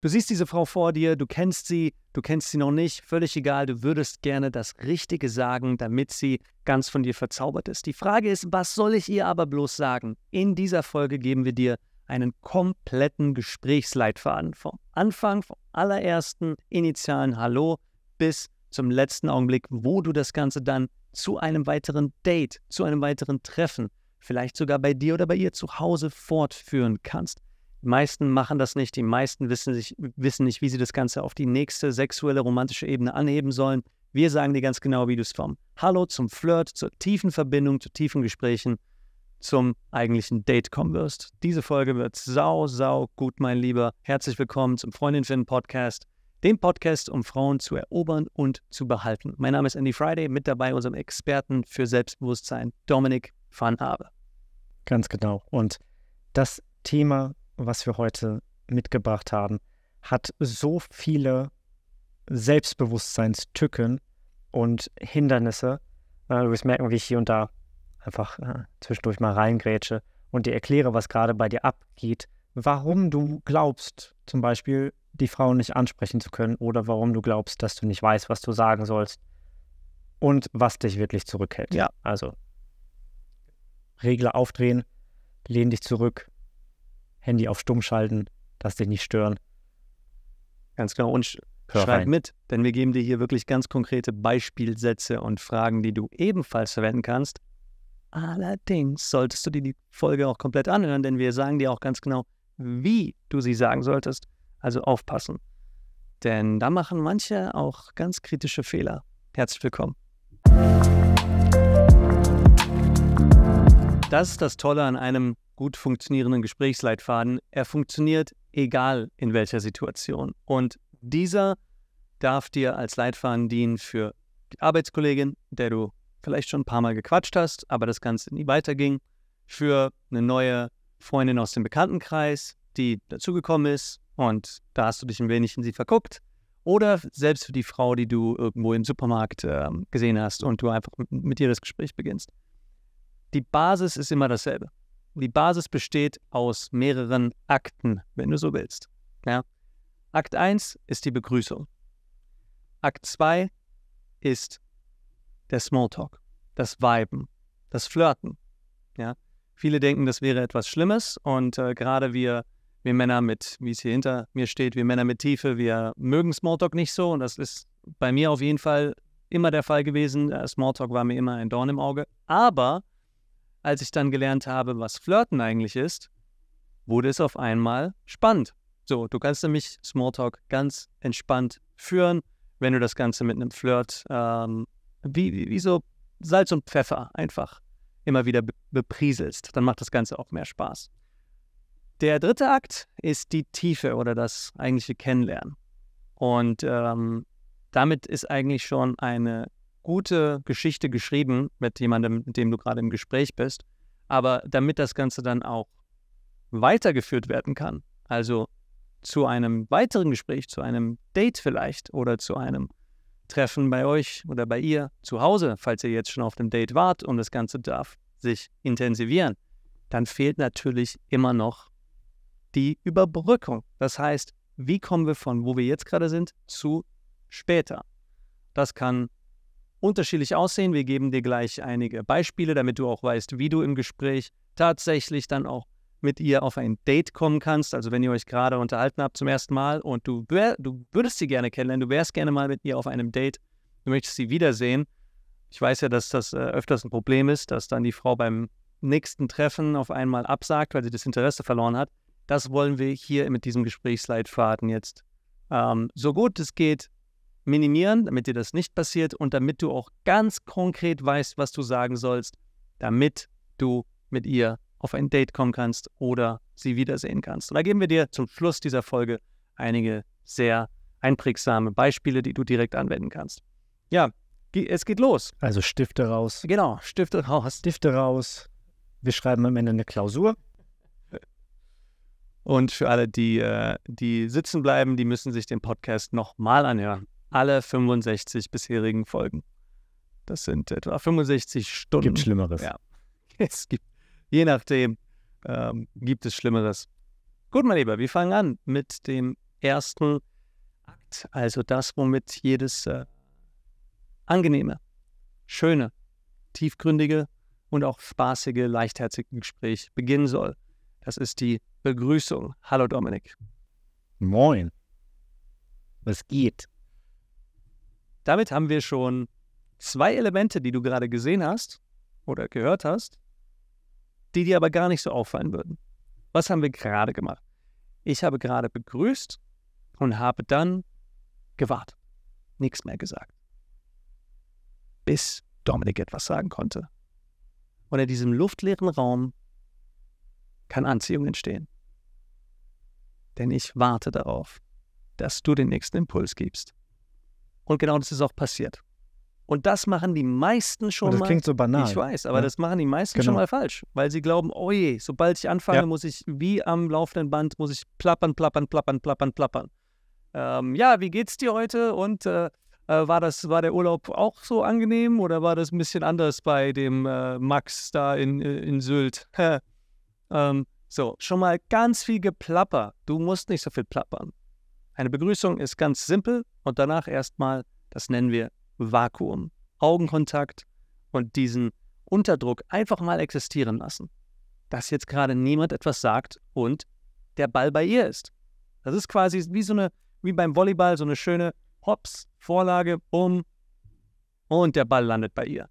Du siehst diese Frau vor dir, du kennst sie, du kennst sie noch nicht, völlig egal, du würdest gerne das Richtige sagen, damit sie ganz von dir verzaubert ist. Die Frage ist, was soll ich ihr aber bloß sagen? In dieser Folge geben wir dir einen kompletten Gesprächsleitfaden vom Anfang, vom allerersten initialen Hallo bis zum letzten Augenblick, wo du das Ganze dann zu einem weiteren Date, zu einem weiteren Treffen, vielleicht sogar bei dir oder bei ihr zu Hause fortführen kannst. Die meisten machen das nicht. Die meisten wissen, sich, wissen nicht, wie sie das Ganze auf die nächste sexuelle, romantische Ebene anheben sollen. Wir sagen dir ganz genau, wie du es vom Hallo zum Flirt, zur tiefen Verbindung, zu tiefen Gesprächen, zum eigentlichen Date kommen wirst. Diese Folge wird sau, sau gut, mein Lieber. Herzlich willkommen zum Freundin finden Podcast, dem Podcast, um Frauen zu erobern und zu behalten. Mein Name ist Andy Friday, mit dabei unserem Experten für Selbstbewusstsein, Dominik van Habe. Ganz genau. Und das Thema was wir heute mitgebracht haben, hat so viele Selbstbewusstseinstücken und Hindernisse. Äh, du wirst merken, wie ich hier und da einfach äh, zwischendurch mal reingrätsche und dir erkläre, was gerade bei dir abgeht, warum du glaubst, zum Beispiel die Frauen nicht ansprechen zu können oder warum du glaubst, dass du nicht weißt, was du sagen sollst und was dich wirklich zurückhält. Ja. Also Regler aufdrehen, lehn dich zurück, Handy auf stumm schalten, dass dich nicht stören. Ganz genau. Und sch Hör schreib rein. mit, denn wir geben dir hier wirklich ganz konkrete Beispielsätze und Fragen, die du ebenfalls verwenden kannst. Allerdings solltest du dir die Folge auch komplett anhören, denn wir sagen dir auch ganz genau, wie du sie sagen solltest. Also aufpassen. Denn da machen manche auch ganz kritische Fehler. Herzlich willkommen. Das ist das Tolle an einem gut funktionierenden Gesprächsleitfaden, er funktioniert egal in welcher Situation. Und dieser darf dir als Leitfaden dienen für die Arbeitskollegin, der du vielleicht schon ein paar Mal gequatscht hast, aber das Ganze nie weiterging, für eine neue Freundin aus dem Bekanntenkreis, die dazugekommen ist und da hast du dich ein wenig in sie verguckt. Oder selbst für die Frau, die du irgendwo im Supermarkt äh, gesehen hast und du einfach mit ihr das Gespräch beginnst. Die Basis ist immer dasselbe. Die Basis besteht aus mehreren Akten, wenn du so willst. Ja? Akt 1 ist die Begrüßung. Akt 2 ist der Smalltalk, das Viben, das Flirten. Ja? Viele denken, das wäre etwas Schlimmes und äh, gerade wir, wir Männer mit, wie es hier hinter mir steht, wir Männer mit Tiefe, wir mögen Smalltalk nicht so und das ist bei mir auf jeden Fall immer der Fall gewesen. Äh, Smalltalk war mir immer ein Dorn im Auge. Aber als ich dann gelernt habe, was Flirten eigentlich ist, wurde es auf einmal spannend. So, du kannst nämlich Smalltalk ganz entspannt führen, wenn du das Ganze mit einem Flirt ähm, wie, wie, wie, so Salz und Pfeffer einfach immer wieder be beprieselst. Dann macht das Ganze auch mehr Spaß. Der dritte Akt ist die Tiefe oder das eigentliche Kennenlernen. Und ähm, damit ist eigentlich schon eine gute Geschichte geschrieben mit jemandem, mit dem du gerade im Gespräch bist. Aber damit das Ganze dann auch weitergeführt werden kann, also zu einem weiteren Gespräch, zu einem Date vielleicht oder zu einem Treffen bei euch oder bei ihr zu Hause, falls ihr jetzt schon auf dem Date wart und das Ganze darf sich intensivieren, dann fehlt natürlich immer noch die Überbrückung. Das heißt, wie kommen wir von wo wir jetzt gerade sind zu später? Das kann unterschiedlich aussehen. Wir geben dir gleich einige Beispiele, damit du auch weißt, wie du im Gespräch tatsächlich dann auch mit ihr auf ein Date kommen kannst. Also wenn ihr euch gerade unterhalten habt zum ersten Mal und du, wär, du würdest sie gerne kennenlernen, du wärst gerne mal mit ihr auf einem Date, du möchtest sie wiedersehen. Ich weiß ja, dass das äh, öfters ein Problem ist, dass dann die Frau beim nächsten Treffen auf einmal absagt, weil sie das Interesse verloren hat. Das wollen wir hier mit diesem Gesprächsleitfaden jetzt ähm, so gut es geht minimieren, damit dir das nicht passiert und damit du auch ganz konkret weißt, was du sagen sollst, damit du mit ihr auf ein Date kommen kannst oder sie wiedersehen kannst. Und da geben wir dir zum Schluss dieser Folge einige sehr einprägsame Beispiele, die du direkt anwenden kannst. Ja, es geht los. Also Stifte raus. Genau, Stifte raus. Stifte raus. Wir schreiben am Ende eine Klausur. Und für alle, die, äh, die sitzen bleiben, die müssen sich den Podcast nochmal anhören alle 65 bisherigen Folgen. Das sind etwa 65 Stunden. Gibt Schlimmeres. Ja. Es gibt, je nachdem, ähm, gibt es Schlimmeres. Gut, mein Lieber, wir fangen an mit dem ersten Akt, also das, womit jedes äh, angenehme, schöne, tiefgründige und auch spaßige, leichtherzige Gespräch beginnen soll. Das ist die Begrüßung. Hallo Dominik. Moin. Was geht? Damit haben wir schon zwei Elemente, die du gerade gesehen hast oder gehört hast, die dir aber gar nicht so auffallen würden. Was haben wir gerade gemacht? Ich habe gerade begrüßt und habe dann gewartet. Nichts mehr gesagt. Bis Dominik etwas sagen konnte. Und in diesem luftleeren Raum kann Anziehung entstehen. Denn ich warte darauf, dass du den nächsten Impuls gibst. Und genau das ist auch passiert. Und das machen die meisten schon oh, das mal. Das klingt so banal. Ich weiß, aber ja. Ne? das machen die meisten genau. schon mal falsch, weil sie glauben, oh je, sobald ich anfange, ja. muss ich wie am laufenden Band, muss ich plappern, plappern, plappern, plappern, plappern. Ähm, ja, wie geht's dir heute? Und äh, äh war das, war der Urlaub auch so angenehm oder war das ein bisschen anders bei dem äh, Max da in, in Sylt? ähm, so, schon mal ganz viel Geplapper. Du musst nicht so viel plappern. Eine Begrüßung ist ganz simpel und danach erstmal, das nennen wir Vakuum, Augenkontakt und diesen Unterdruck einfach mal existieren lassen. Dass jetzt gerade niemand etwas sagt und der Ball bei ihr ist. Das ist quasi wie so eine, wie beim Volleyball, so eine schöne Hops, Vorlage, Bumm und der Ball landet bei ihr.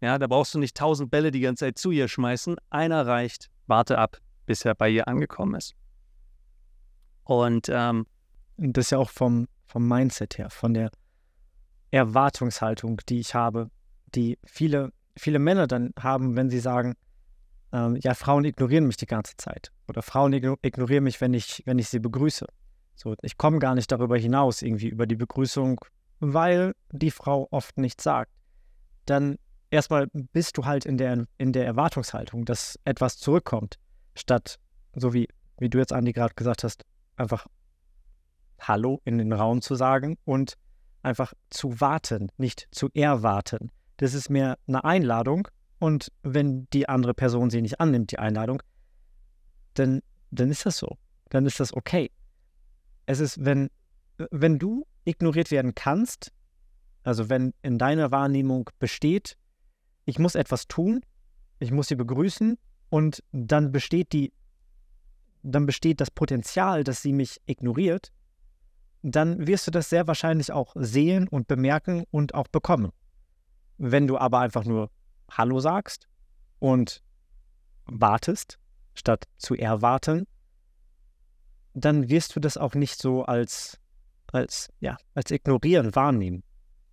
Ja, da brauchst du nicht tausend Bälle die ganze Zeit zu ihr schmeißen. Einer reicht, warte ab, bis er bei ihr angekommen ist. Und ähm, das ist ja auch vom, vom Mindset her, von der Erwartungshaltung, die ich habe, die viele, viele Männer dann haben, wenn sie sagen, ähm, ja, Frauen ignorieren mich die ganze Zeit. Oder Frauen ignorieren mich, wenn ich, wenn ich sie begrüße. So, ich komme gar nicht darüber hinaus, irgendwie über die Begrüßung, weil die Frau oft nichts sagt. Dann erstmal bist du halt in der, in der Erwartungshaltung, dass etwas zurückkommt, statt so wie, wie du jetzt, Andi, gerade gesagt hast, einfach Hallo in den Raum zu sagen und einfach zu warten, nicht zu erwarten. Das ist mehr eine Einladung und wenn die andere Person sie nicht annimmt, die Einladung, dann, dann ist das so. Dann ist das okay. Es ist, wenn, wenn du ignoriert werden kannst, also wenn in deiner Wahrnehmung besteht, ich muss etwas tun, ich muss sie begrüßen und dann besteht die, dann besteht das Potenzial, dass sie mich ignoriert, dann wirst du das sehr wahrscheinlich auch sehen und bemerken und auch bekommen. Wenn du aber einfach nur Hallo sagst und wartest, statt zu erwarten, dann wirst du das auch nicht so als, als, ja, als ignorieren wahrnehmen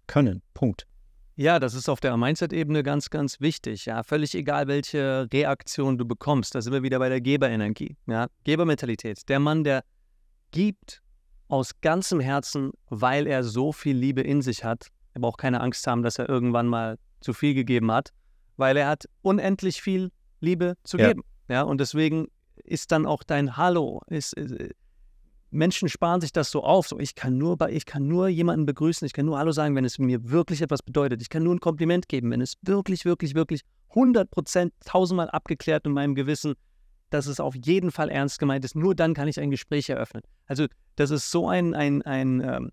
können. Punkt. Ja, das ist auf der Mindset-Ebene ganz, ganz wichtig. Ja, völlig egal, welche Reaktion du bekommst. Da sind wir wieder bei der Geberenergie. Ja, Gebermentalität. Der Mann, der gibt, aus ganzem Herzen, weil er so viel Liebe in sich hat. Er braucht keine Angst haben, dass er irgendwann mal zu viel gegeben hat, weil er hat unendlich viel Liebe zu ja. geben. Ja, und deswegen ist dann auch dein Hallo. Ist, ist, äh, Menschen sparen sich das so auf. So, ich kann nur bei, ich kann nur jemanden begrüßen, ich kann nur Hallo sagen, wenn es mir wirklich etwas bedeutet. Ich kann nur ein Kompliment geben, wenn es wirklich, wirklich, wirklich 100 Prozent tausendmal abgeklärt in meinem Gewissen dass es auf jeden Fall ernst gemeint ist. Nur dann kann ich ein Gespräch eröffnen. Also das ist so ein, ein, ein, ähm,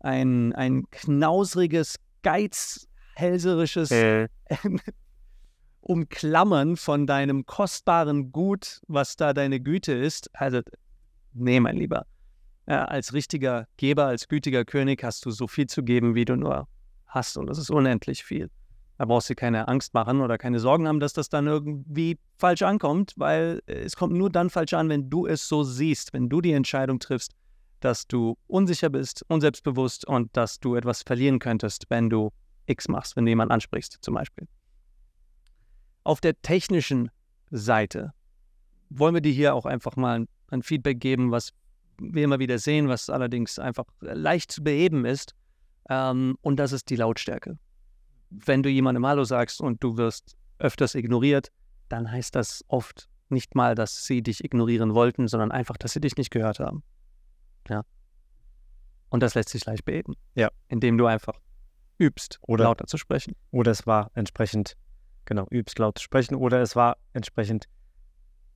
ein, ein knausriges, geizhälserisches äh. Umklammern von deinem kostbaren Gut, was da deine Güte ist. Also, nee, mein Lieber. Ja, äh, als richtiger Geber, als gütiger König hast du so viel zu geben, wie du nur hast. Und das ist unendlich viel. Da brauchst du keine Angst machen oder keine Sorgen haben, dass das dann irgendwie falsch ankommt, weil äh, es kommt nur dann falsch an, wenn du es so siehst, wenn du die Entscheidung triffst, dass du unsicher bist, unselbstbewusst und dass du etwas verlieren könntest, wenn du X machst, wenn du jemanden ansprichst zum Beispiel. Auf der technischen Seite wollen wir dir hier auch einfach mal ein Feedback geben, was wir immer wieder sehen, was allerdings einfach leicht zu beheben ist. Ähm, und das ist die Lautstärke wenn du jemandem Hallo sagst und du wirst öfters ignoriert, dann heißt das oft nicht mal, dass sie dich ignorieren wollten, sondern einfach, dass sie dich nicht gehört haben. Ja. Und das lässt sich leicht beheben. Ja. Indem du einfach übst, oder, lauter zu sprechen. Oder es war entsprechend, genau, übst laut zu sprechen. Oder es war entsprechend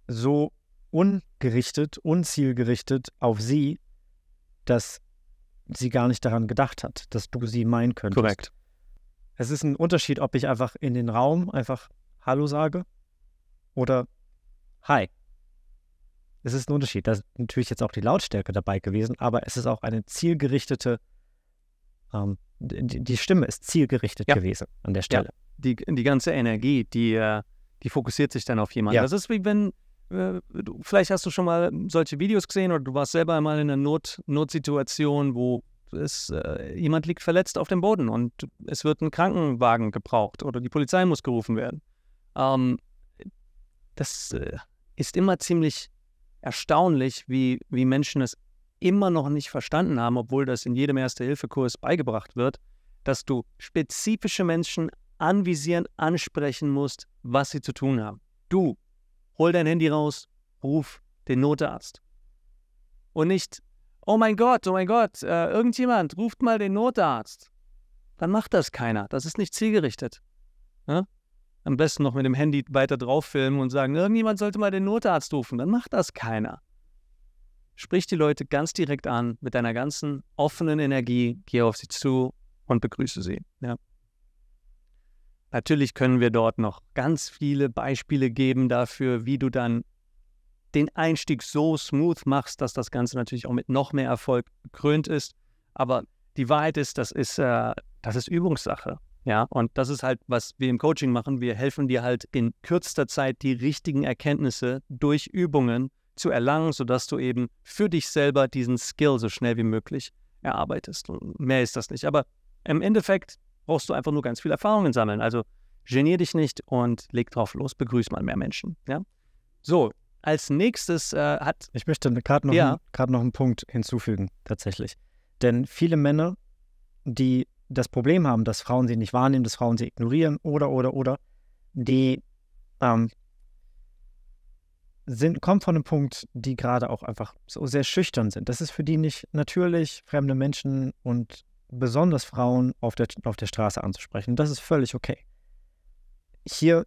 so ungerichtet, unzielgerichtet auf sie, dass sie gar nicht daran gedacht hat, dass du sie meinen könntest. Korrekt es ist ein Unterschied, ob ich einfach in den Raum einfach Hallo sage oder Hi. Es ist ein Unterschied. Da ist natürlich jetzt auch die Lautstärke dabei gewesen, aber es ist auch eine zielgerichtete, ähm, die, die, Stimme ist zielgerichtet ja. gewesen an der Stelle. Ja. Die, die ganze Energie, die, äh, die fokussiert sich dann auf jemanden. Ja. Das ist wie wenn, äh, vielleicht hast du schon mal solche Videos gesehen oder du warst selber einmal in einer Not, Notsituation, wo es, äh, jemand liegt verletzt auf dem Boden und es wird ein Krankenwagen gebraucht oder die Polizei muss gerufen werden. Ähm, das äh, ist immer ziemlich erstaunlich, wie, wie Menschen es immer noch nicht verstanden haben, obwohl das in jedem Erste-Hilfe-Kurs beigebracht wird, dass du spezifische Menschen anvisieren, ansprechen musst, was sie zu tun haben. Du, hol dein Handy raus, ruf den Notarzt. Und nicht, oh mein Gott, oh mein Gott, äh, irgendjemand ruft mal den Notarzt, dann macht das keiner. Das ist nicht zielgerichtet. Ja? Ne? Am besten noch mit dem Handy weiter drauf filmen und sagen, irgendjemand sollte mal den Notarzt rufen, dann macht das keiner. Sprich die Leute ganz direkt an, mit deiner ganzen offenen Energie, geh auf sie zu und begrüße sie. Ja. Natürlich können wir dort noch ganz viele Beispiele geben dafür, wie du dann den Einstieg so smooth machst, dass das Ganze natürlich auch mit noch mehr Erfolg gekrönt ist. Aber die Wahrheit ist, das ist, äh, das ist Übungssache. Ja, und das ist halt, was wir im Coaching machen. Wir helfen dir halt in kürzester Zeit die richtigen Erkenntnisse durch Übungen zu erlangen, sodass du eben für dich selber diesen Skill so schnell wie möglich erarbeitest. Und mehr ist das nicht. Aber im Endeffekt brauchst du einfach nur ganz viel Erfahrungen sammeln. Also genier dich nicht und leg drauf los, begrüß mal mehr Menschen. Ja? So, als nächstes äh, hat. Ich möchte gerade noch, ja. Einen, noch einen Punkt hinzufügen, tatsächlich. Denn viele Männer, die das Problem haben, dass Frauen sie nicht wahrnehmen, dass Frauen sie ignorieren oder, oder, oder, die ähm, sind, kommen von einem Punkt, die gerade auch einfach so sehr schüchtern sind. Das ist für die nicht natürlich, fremde Menschen und besonders Frauen auf der, auf der Straße anzusprechen. Das ist völlig okay. Hier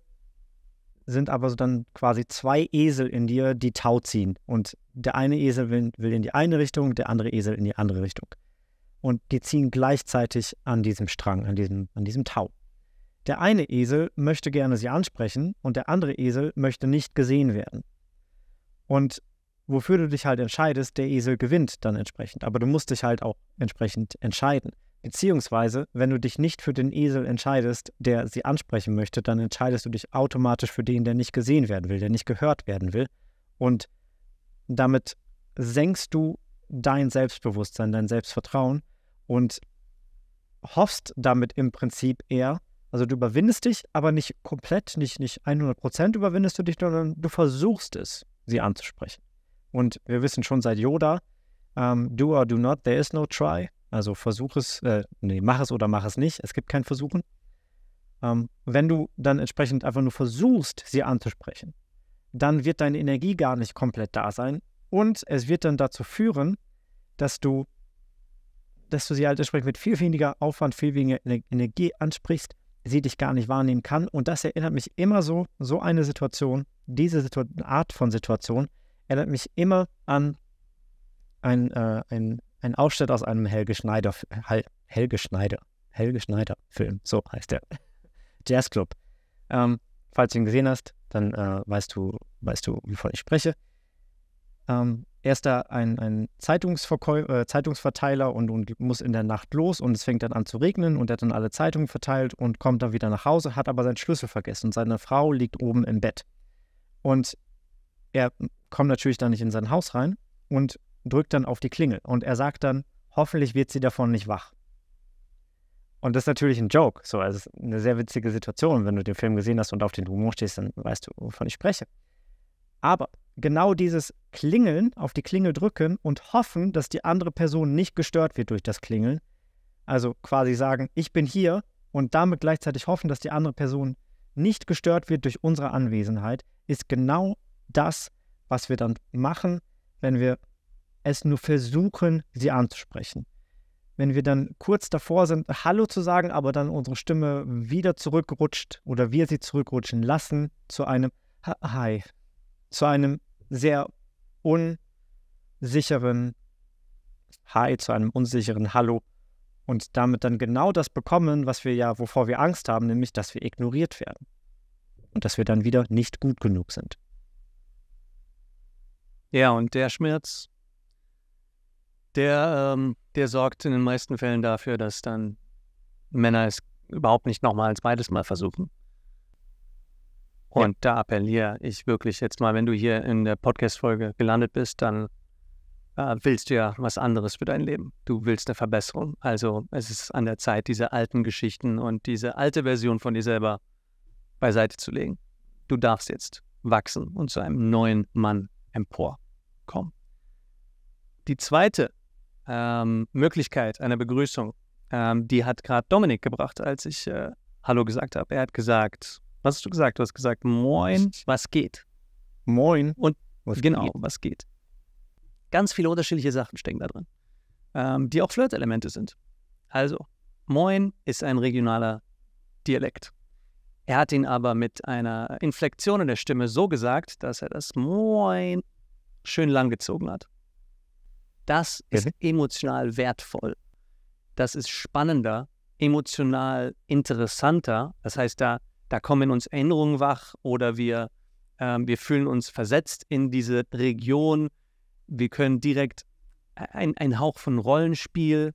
sind aber so dann quasi zwei Esel in dir, die Tau ziehen. Und der eine Esel will, will in die eine Richtung, der andere Esel in die andere Richtung. Und die ziehen gleichzeitig an diesem Strang, an diesem, an diesem Tau. Der eine Esel möchte gerne sie ansprechen und der andere Esel möchte nicht gesehen werden. Und wofür du dich halt entscheidest, der Esel gewinnt dann entsprechend. Aber du musst dich halt auch entsprechend entscheiden. Beziehungsweise, wenn du dich nicht für den Esel entscheidest, der sie ansprechen möchte, dann entscheidest du dich automatisch für den, der nicht gesehen werden will, der nicht gehört werden will. Und damit senkst du dein Selbstbewusstsein, dein Selbstvertrauen und hoffst damit im Prinzip eher, also du überwindest dich, aber nicht komplett, nicht, nicht 100% überwindest du dich, sondern du versuchst es, sie anzusprechen. Und wir wissen schon seit Yoda, um, ähm, do or do not, there is no try. Also versuch es, äh, nee, mach es oder mach es nicht. Es gibt kein Versuchen. Ähm, wenn du dann entsprechend einfach nur versuchst, sie anzusprechen, dann wird deine Energie gar nicht komplett da sein und es wird dann dazu führen, dass du, dass du sie halt entsprechend mit viel weniger Aufwand, viel weniger Energie ansprichst, sie dich gar nicht wahrnehmen kann. Und das erinnert mich immer so, so eine Situation, diese Situ Art von Situation erinnert mich immer an ein, äh, ein ein Ausschnitt aus einem Helge Schneider, äh, Helge Schneider, Helge Schneider Film, so heißt der. Jazzclub. Ähm, falls du ihn gesehen hast, dann äh, weißt du, weißt du, wovon ich spreche. Ähm, er ist da ein, ein äh, Zeitungsverteiler und, und, muss in der Nacht los und es fängt dann an zu regnen und er hat dann alle Zeitungen verteilt und kommt dann wieder nach Hause, hat aber seinen Schlüssel vergessen und seine Frau liegt oben im Bett. Und er kommt natürlich dann nicht in sein Haus rein und drückt dann auf die Klingel und er sagt dann, hoffentlich wird sie davon nicht wach. Und das ist natürlich ein Joke. So, also es ist eine sehr witzige Situation. Wenn du den Film gesehen hast und auf den Humor stehst, dann weißt du, wovon ich spreche. Aber genau dieses Klingeln, auf die Klingel drücken und hoffen, dass die andere Person nicht gestört wird durch das Klingeln. Also quasi sagen, ich bin hier und damit gleichzeitig hoffen, dass die andere Person nicht gestört wird durch unsere Anwesenheit, ist genau das, was wir dann machen, wenn wir es nur versuchen, sie anzusprechen. Wenn wir dann kurz davor sind, Hallo zu sagen, aber dann unsere Stimme wieder zurückrutscht oder wir sie zurückrutschen lassen zu einem Hi, zu einem sehr unsicheren Hi, zu einem unsicheren Hallo und damit dann genau das bekommen, was wir ja, wovor wir Angst haben, nämlich, dass wir ignoriert werden und dass wir dann wieder nicht gut genug sind. Ja, und der Schmerz, der, ähm, der sorgt in den meisten Fällen dafür, dass dann Männer es überhaupt nicht nochmal ein zweites Mal versuchen. Und ja. da appelliere ich wirklich jetzt mal, wenn du hier in der Podcast-Folge gelandet bist, dann äh, willst du ja was anderes für dein Leben. Du willst eine Verbesserung. Also es ist an der Zeit, diese alten Geschichten und diese alte Version von dir selber beiseite zu legen. Du darfst jetzt wachsen und zu einem neuen Mann emporkommen. Die zweite ähm, Möglichkeit einer Begrüßung, ähm, die hat gerade Dominik gebracht, als ich äh, Hallo gesagt habe. Er hat gesagt, was hast du gesagt? Du hast gesagt, Moin, was geht? Moin. Und was genau, geht? was geht? Ganz viele unterschiedliche Sachen stecken da drin, ähm, die auch Flirtelemente sind. Also, Moin ist ein regionaler Dialekt. Er hat ihn aber mit einer Inflektion in der Stimme so gesagt, dass er das Moin schön langgezogen hat. Das ist mhm. emotional wertvoll. Das ist spannender, emotional interessanter. Das heißt, da, da kommen in uns Erinnerungen wach oder wir, äh, wir fühlen uns versetzt in diese Region. Wir können direkt e-, einen Hauch von Rollenspiel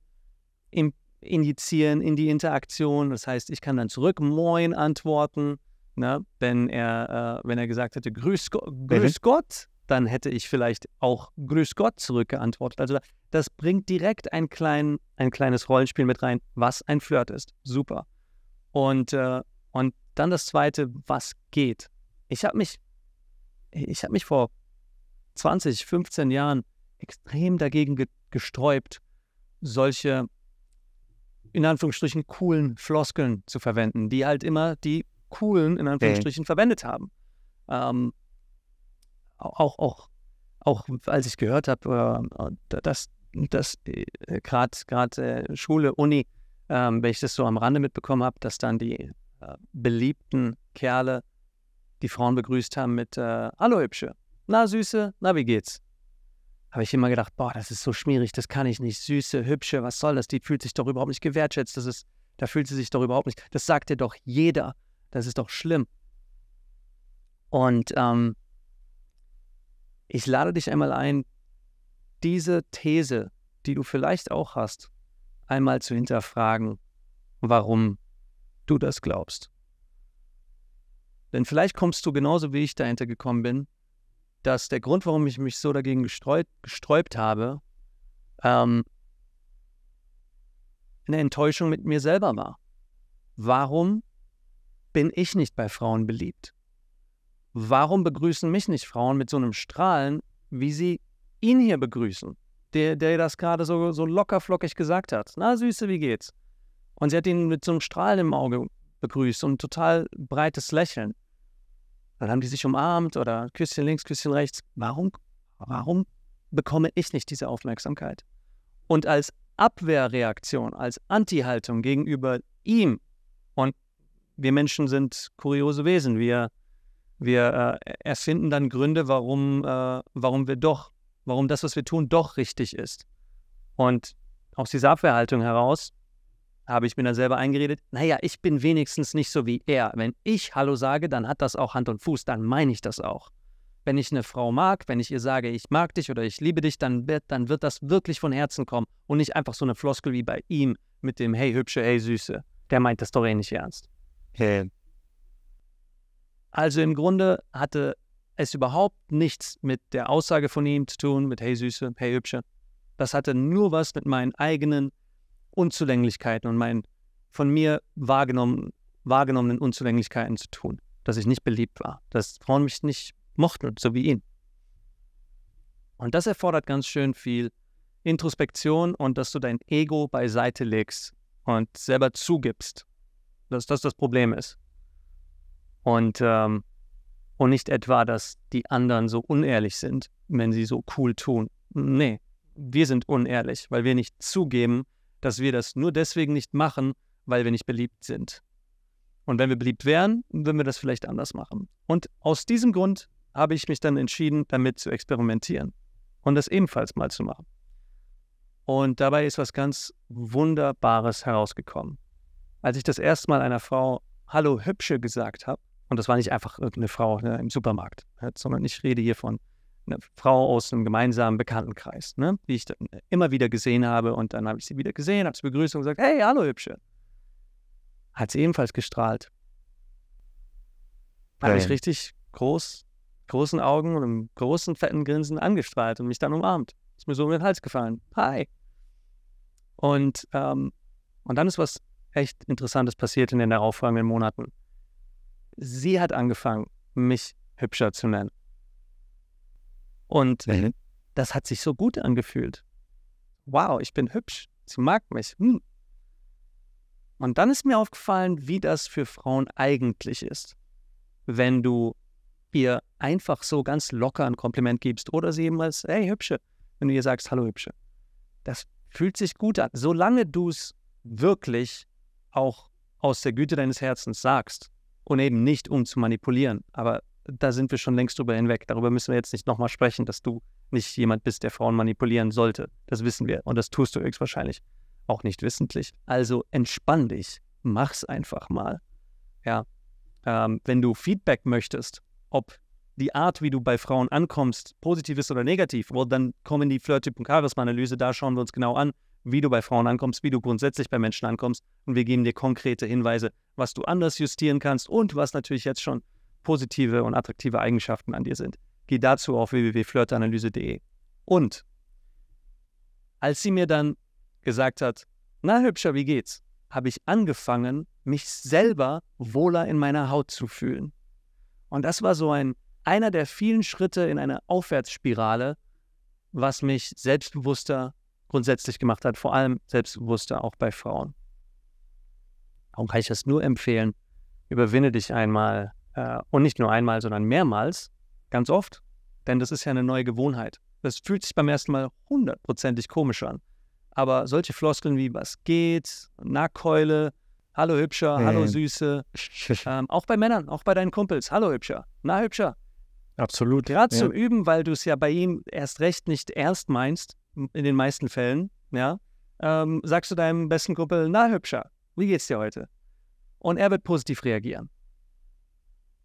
im, injizieren in die Interaktion. Das heißt, ich kann dann zurück Moin antworten. Ne? Wenn, er, äh, wenn er gesagt hätte, Grüß, Go mhm. Grüß Gott, dann hätte ich vielleicht auch Grüß Gott zurückgeantwortet. Also das bringt direkt ein, klein, ein kleines Rollenspiel mit rein, was ein Flirt ist. Super. Und, äh, und dann das Zweite, was geht. Ich habe mich, ich mich vor 20, 15 Jahren extrem dagegen ge gesträubt, solche in Anführungsstrichen coolen Floskeln zu verwenden, die halt immer die coolen in Anführungsstrichen okay. verwendet haben. Ähm, auch, auch, auch als ich gehört habe, äh, dass, dass äh, gerade äh, Schule, Uni, ähm, wenn ich das so am Rande mitbekommen habe, dass dann die äh, beliebten Kerle die Frauen begrüßt haben mit äh, Hallo Hübsche, na Süße, na wie geht's? Habe ich immer gedacht, boah, das ist so schmierig, das kann ich nicht. Süße, Hübsche, was soll das? Die fühlt sich doch überhaupt nicht gewertschätzt. Das ist, da fühlt sie sich doch überhaupt nicht. Das sagt dir doch jeder. Das ist doch schlimm. Und ähm, ich lade dich einmal ein, diese These, die du vielleicht auch hast, einmal zu hinterfragen, warum du das glaubst. Denn vielleicht kommst du genauso wie ich dahinter gekommen bin, dass der Grund, warum ich mich so dagegen gestreut, gesträubt habe, ähm, eine Enttäuschung mit mir selber war. Warum bin ich nicht bei Frauen beliebt? warum begrüßen mich nicht Frauen mit so einem Strahlen, wie sie ihn hier begrüßen, der, der das gerade so, so lockerflockig gesagt hat. Na, Süße, wie geht's? Und sie hat ihn mit so einem Strahlen im Auge begrüßt und ein total breites Lächeln. Dann haben die sich umarmt oder Küsschen links, Küsschen rechts. Warum, warum bekomme ich nicht diese Aufmerksamkeit? Und als Abwehrreaktion, als Anti-Haltung gegenüber ihm, und wir Menschen sind kuriose Wesen, wir wir äh, erfinden dann Gründe, warum, äh, warum wir doch, warum das, was wir tun, doch richtig ist. Und aus dieser Abwehrhaltung heraus habe ich mir dann selber eingeredet, naja, ich bin wenigstens nicht so wie er. Wenn ich Hallo sage, dann hat das auch Hand und Fuß, dann meine ich das auch. Wenn ich eine Frau mag, wenn ich ihr sage, ich mag dich oder ich liebe dich, dann wird, dann wird das wirklich von Herzen kommen und nicht einfach so eine Floskel wie bei ihm mit dem Hey hübsche, hey süße. Der meint das doch eh nicht ernst. Hey. Also im Grunde hatte es überhaupt nichts mit der Aussage von ihm zu tun, mit hey Süße, hey Hübsche. Das hatte nur was mit meinen eigenen Unzulänglichkeiten und meinen von mir wahrgenommen, wahrgenommenen Unzulänglichkeiten zu tun. Dass ich nicht beliebt war, dass Frauen mich nicht mochten, so wie ihn. Und das erfordert ganz schön viel Introspektion und dass du dein Ego beiseite legst und selber zugibst, dass das das Problem ist. Und, ähm, und nicht etwa, dass die anderen so unehrlich sind, wenn sie so cool tun. Nee, wir sind unehrlich, weil wir nicht zugeben, dass wir das nur deswegen nicht machen, weil wir nicht beliebt sind. Und wenn wir beliebt wären, würden wir das vielleicht anders machen. Und aus diesem Grund habe ich mich dann entschieden, damit zu experimentieren und das ebenfalls mal zu machen. Und dabei ist was ganz Wunderbares herausgekommen. Als ich das erste Mal einer Frau Hallo Hübsche gesagt habe, und das war nicht einfach irgendeine Frau ne, im Supermarkt, ne, sondern ich rede hier von einer Frau aus einem gemeinsamen Bekanntenkreis, ne, die ich dann immer wieder gesehen habe. Und dann habe ich sie wieder gesehen, habe sie begrüßt und gesagt, hey, hallo Hübsche. Hat sie ebenfalls gestrahlt. Hat Nein. mich richtig groß, großen Augen und einem großen, fetten Grinsen angestrahlt und mich dann umarmt. Ist mir so um den Hals gefallen. Hi. Und, ähm, und dann ist was echt Interessantes passiert in den darauffolgenden Monaten sie hat angefangen, mich hübscher zu nennen. Und mhm. das hat sich so gut angefühlt. Wow, ich bin hübsch. Sie mag mich. Hm. Und dann ist mir aufgefallen, wie das für Frauen eigentlich ist. Wenn du ihr einfach so ganz locker ein Kompliment gibst oder sie eben als, hey, hübsche, wenn du ihr sagst, hallo, hübsche. Das fühlt sich gut an, solange du es wirklich auch aus der Güte deines Herzens sagst und eben nicht, um zu manipulieren. Aber da sind wir schon längst drüber hinweg. Darüber müssen wir jetzt nicht nochmal sprechen, dass du nicht jemand bist, der Frauen manipulieren sollte. Das wissen wir und das tust du höchstwahrscheinlich auch nicht wissentlich. Also entspann dich, mach's einfach mal. Ja, ähm, wenn du Feedback möchtest, ob die Art, wie du bei Frauen ankommst, positiv ist oder negativ, well, dann kommen die Flirt-Typ- und Charisma-Analyse, da schauen wir uns genau an, wie du bei Frauen ankommst, wie du grundsätzlich bei Menschen ankommst. Und wir geben dir konkrete Hinweise, was du anders justieren kannst und was natürlich jetzt schon positive und attraktive Eigenschaften an dir sind. Geh dazu auf www.flirtanalyse.de. Und als sie mir dann gesagt hat, na hübscher, wie geht's? habe ich angefangen, mich selber wohler in meiner Haut zu fühlen. Und das war so ein einer der vielen Schritte in eine Aufwärtsspirale, was mich selbstbewusster grundsätzlich gemacht hat, vor allem selbstbewusster auch bei Frauen. Warum kann ich das nur empfehlen. Überwinde dich einmal äh, und nicht nur einmal, sondern mehrmals, ganz oft, denn das ist ja eine neue Gewohnheit. Das fühlt sich beim ersten Mal hundertprozentig komisch an. Aber solche Floskeln wie was geht, Nackkeule, hallo hübscher, hallo süße, ähm, auch bei Männern, auch bei deinen Kumpels, hallo hübscher, na hübscher, Absolut. Gerade ja. zum Üben, weil du es ja bei ihm erst recht nicht ernst meinst, in den meisten Fällen, ja, ähm, sagst du deinem besten Kumpel, na hübscher, wie geht's dir heute? Und er wird positiv reagieren.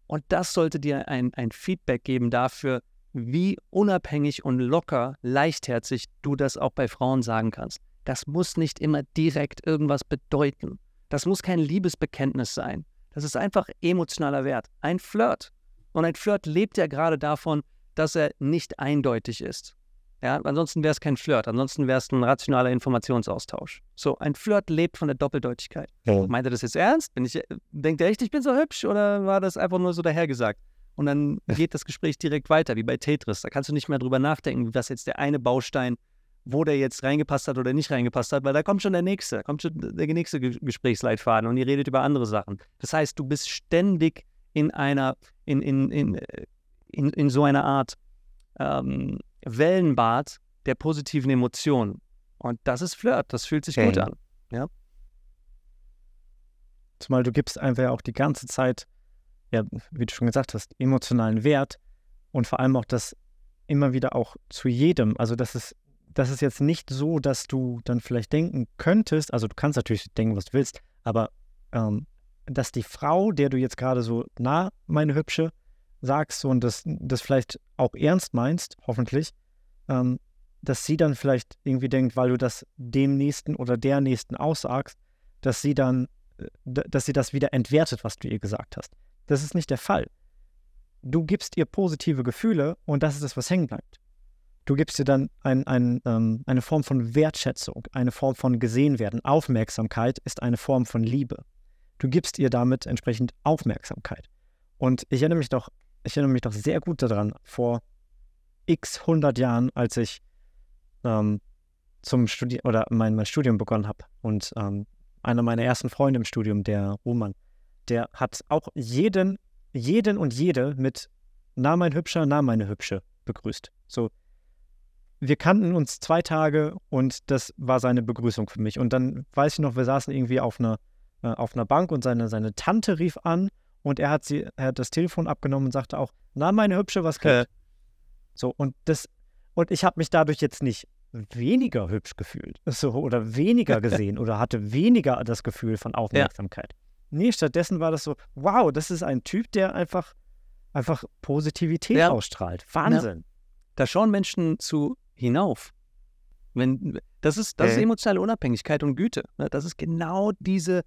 Und das sollte dir ein, ein Feedback geben dafür, wie unabhängig und locker, leichtherzig du das auch bei Frauen sagen kannst. Das muss nicht immer direkt irgendwas bedeuten. Das muss kein Liebesbekenntnis sein. Das ist einfach emotionaler Wert. Ein Flirt. Und ein Flirt lebt ja gerade davon, dass er nicht eindeutig ist. Ja, ansonsten wäre es kein Flirt, ansonsten wäre es ein rationaler Informationsaustausch. So, ein Flirt lebt von der Doppeldeutigkeit. Ja. Meint er das jetzt ernst? Bin ich, äh, denkt er echt, ich bin so hübsch oder war das einfach nur so dahergesagt? Und dann geht das Gespräch direkt weiter, wie bei Tetris. Da kannst du nicht mehr drüber nachdenken, was jetzt der eine Baustein, wo der jetzt reingepasst hat oder nicht reingepasst hat, weil da kommt schon der nächste, da kommt schon der nächste Gesprächsleitfaden und ihr redet über andere Sachen. Das heißt, du bist ständig in einer in, in, in, in, in so einer Art ähm, Wellenbad der positiven Emotionen. Und das ist Flirt, das fühlt sich okay. gut an. Ja? Zumal du gibst einfach auch die ganze Zeit, ja, wie du schon gesagt hast, emotionalen Wert und vor allem auch das immer wieder auch zu jedem. Also das ist, das ist jetzt nicht so, dass du dann vielleicht denken könntest, also du kannst natürlich denken, was du willst, aber ähm, dass die Frau, der du jetzt gerade so, na, meine Hübsche, sagst und das, das vielleicht auch ernst meinst, hoffentlich, ähm, dass sie dann vielleicht irgendwie denkt, weil du das dem Nächsten oder der Nächsten aussagst, dass sie dann, äh, dass sie das wieder entwertet, was du ihr gesagt hast. Das ist nicht der Fall. Du gibst ihr positive Gefühle und das ist das, was hängen bleibt. Du gibst ihr dann ein, ein, ähm, eine Form von Wertschätzung, eine Form von Gesehenwerden. Aufmerksamkeit ist eine Form von Liebe du gibst ihr damit entsprechend Aufmerksamkeit. Und ich erinnere mich doch, ich erinnere mich doch sehr gut daran, vor x 100 Jahren, als ich ähm, zum Studi oder mein, mein Studium begonnen habe und ähm, einer meiner ersten Freunde im Studium, der Roman, der hat auch jeden, jeden und jede mit Na mein Hübscher, Na meine Hübsche begrüßt. So, wir kannten uns zwei Tage und das war seine Begrüßung für mich. Und dann weiß ich noch, wir saßen irgendwie auf einer äh, auf einer Bank und seine, seine Tante rief an und er hat, sie, er hat das Telefon abgenommen und sagte auch, na meine Hübsche, was geht? Äh. So, und das, und ich habe mich dadurch jetzt nicht weniger hübsch gefühlt so, oder weniger gesehen oder hatte weniger das Gefühl von Aufmerksamkeit. Ja. Nee, stattdessen war das so, wow, das ist ein Typ, der einfach, einfach Positivität ja. ausstrahlt. Wahnsinn. Ja. Da schauen Menschen zu hinauf. Wenn, das ist, das äh. ist emotionale Unabhängigkeit und Güte. Ne? Das ist genau diese,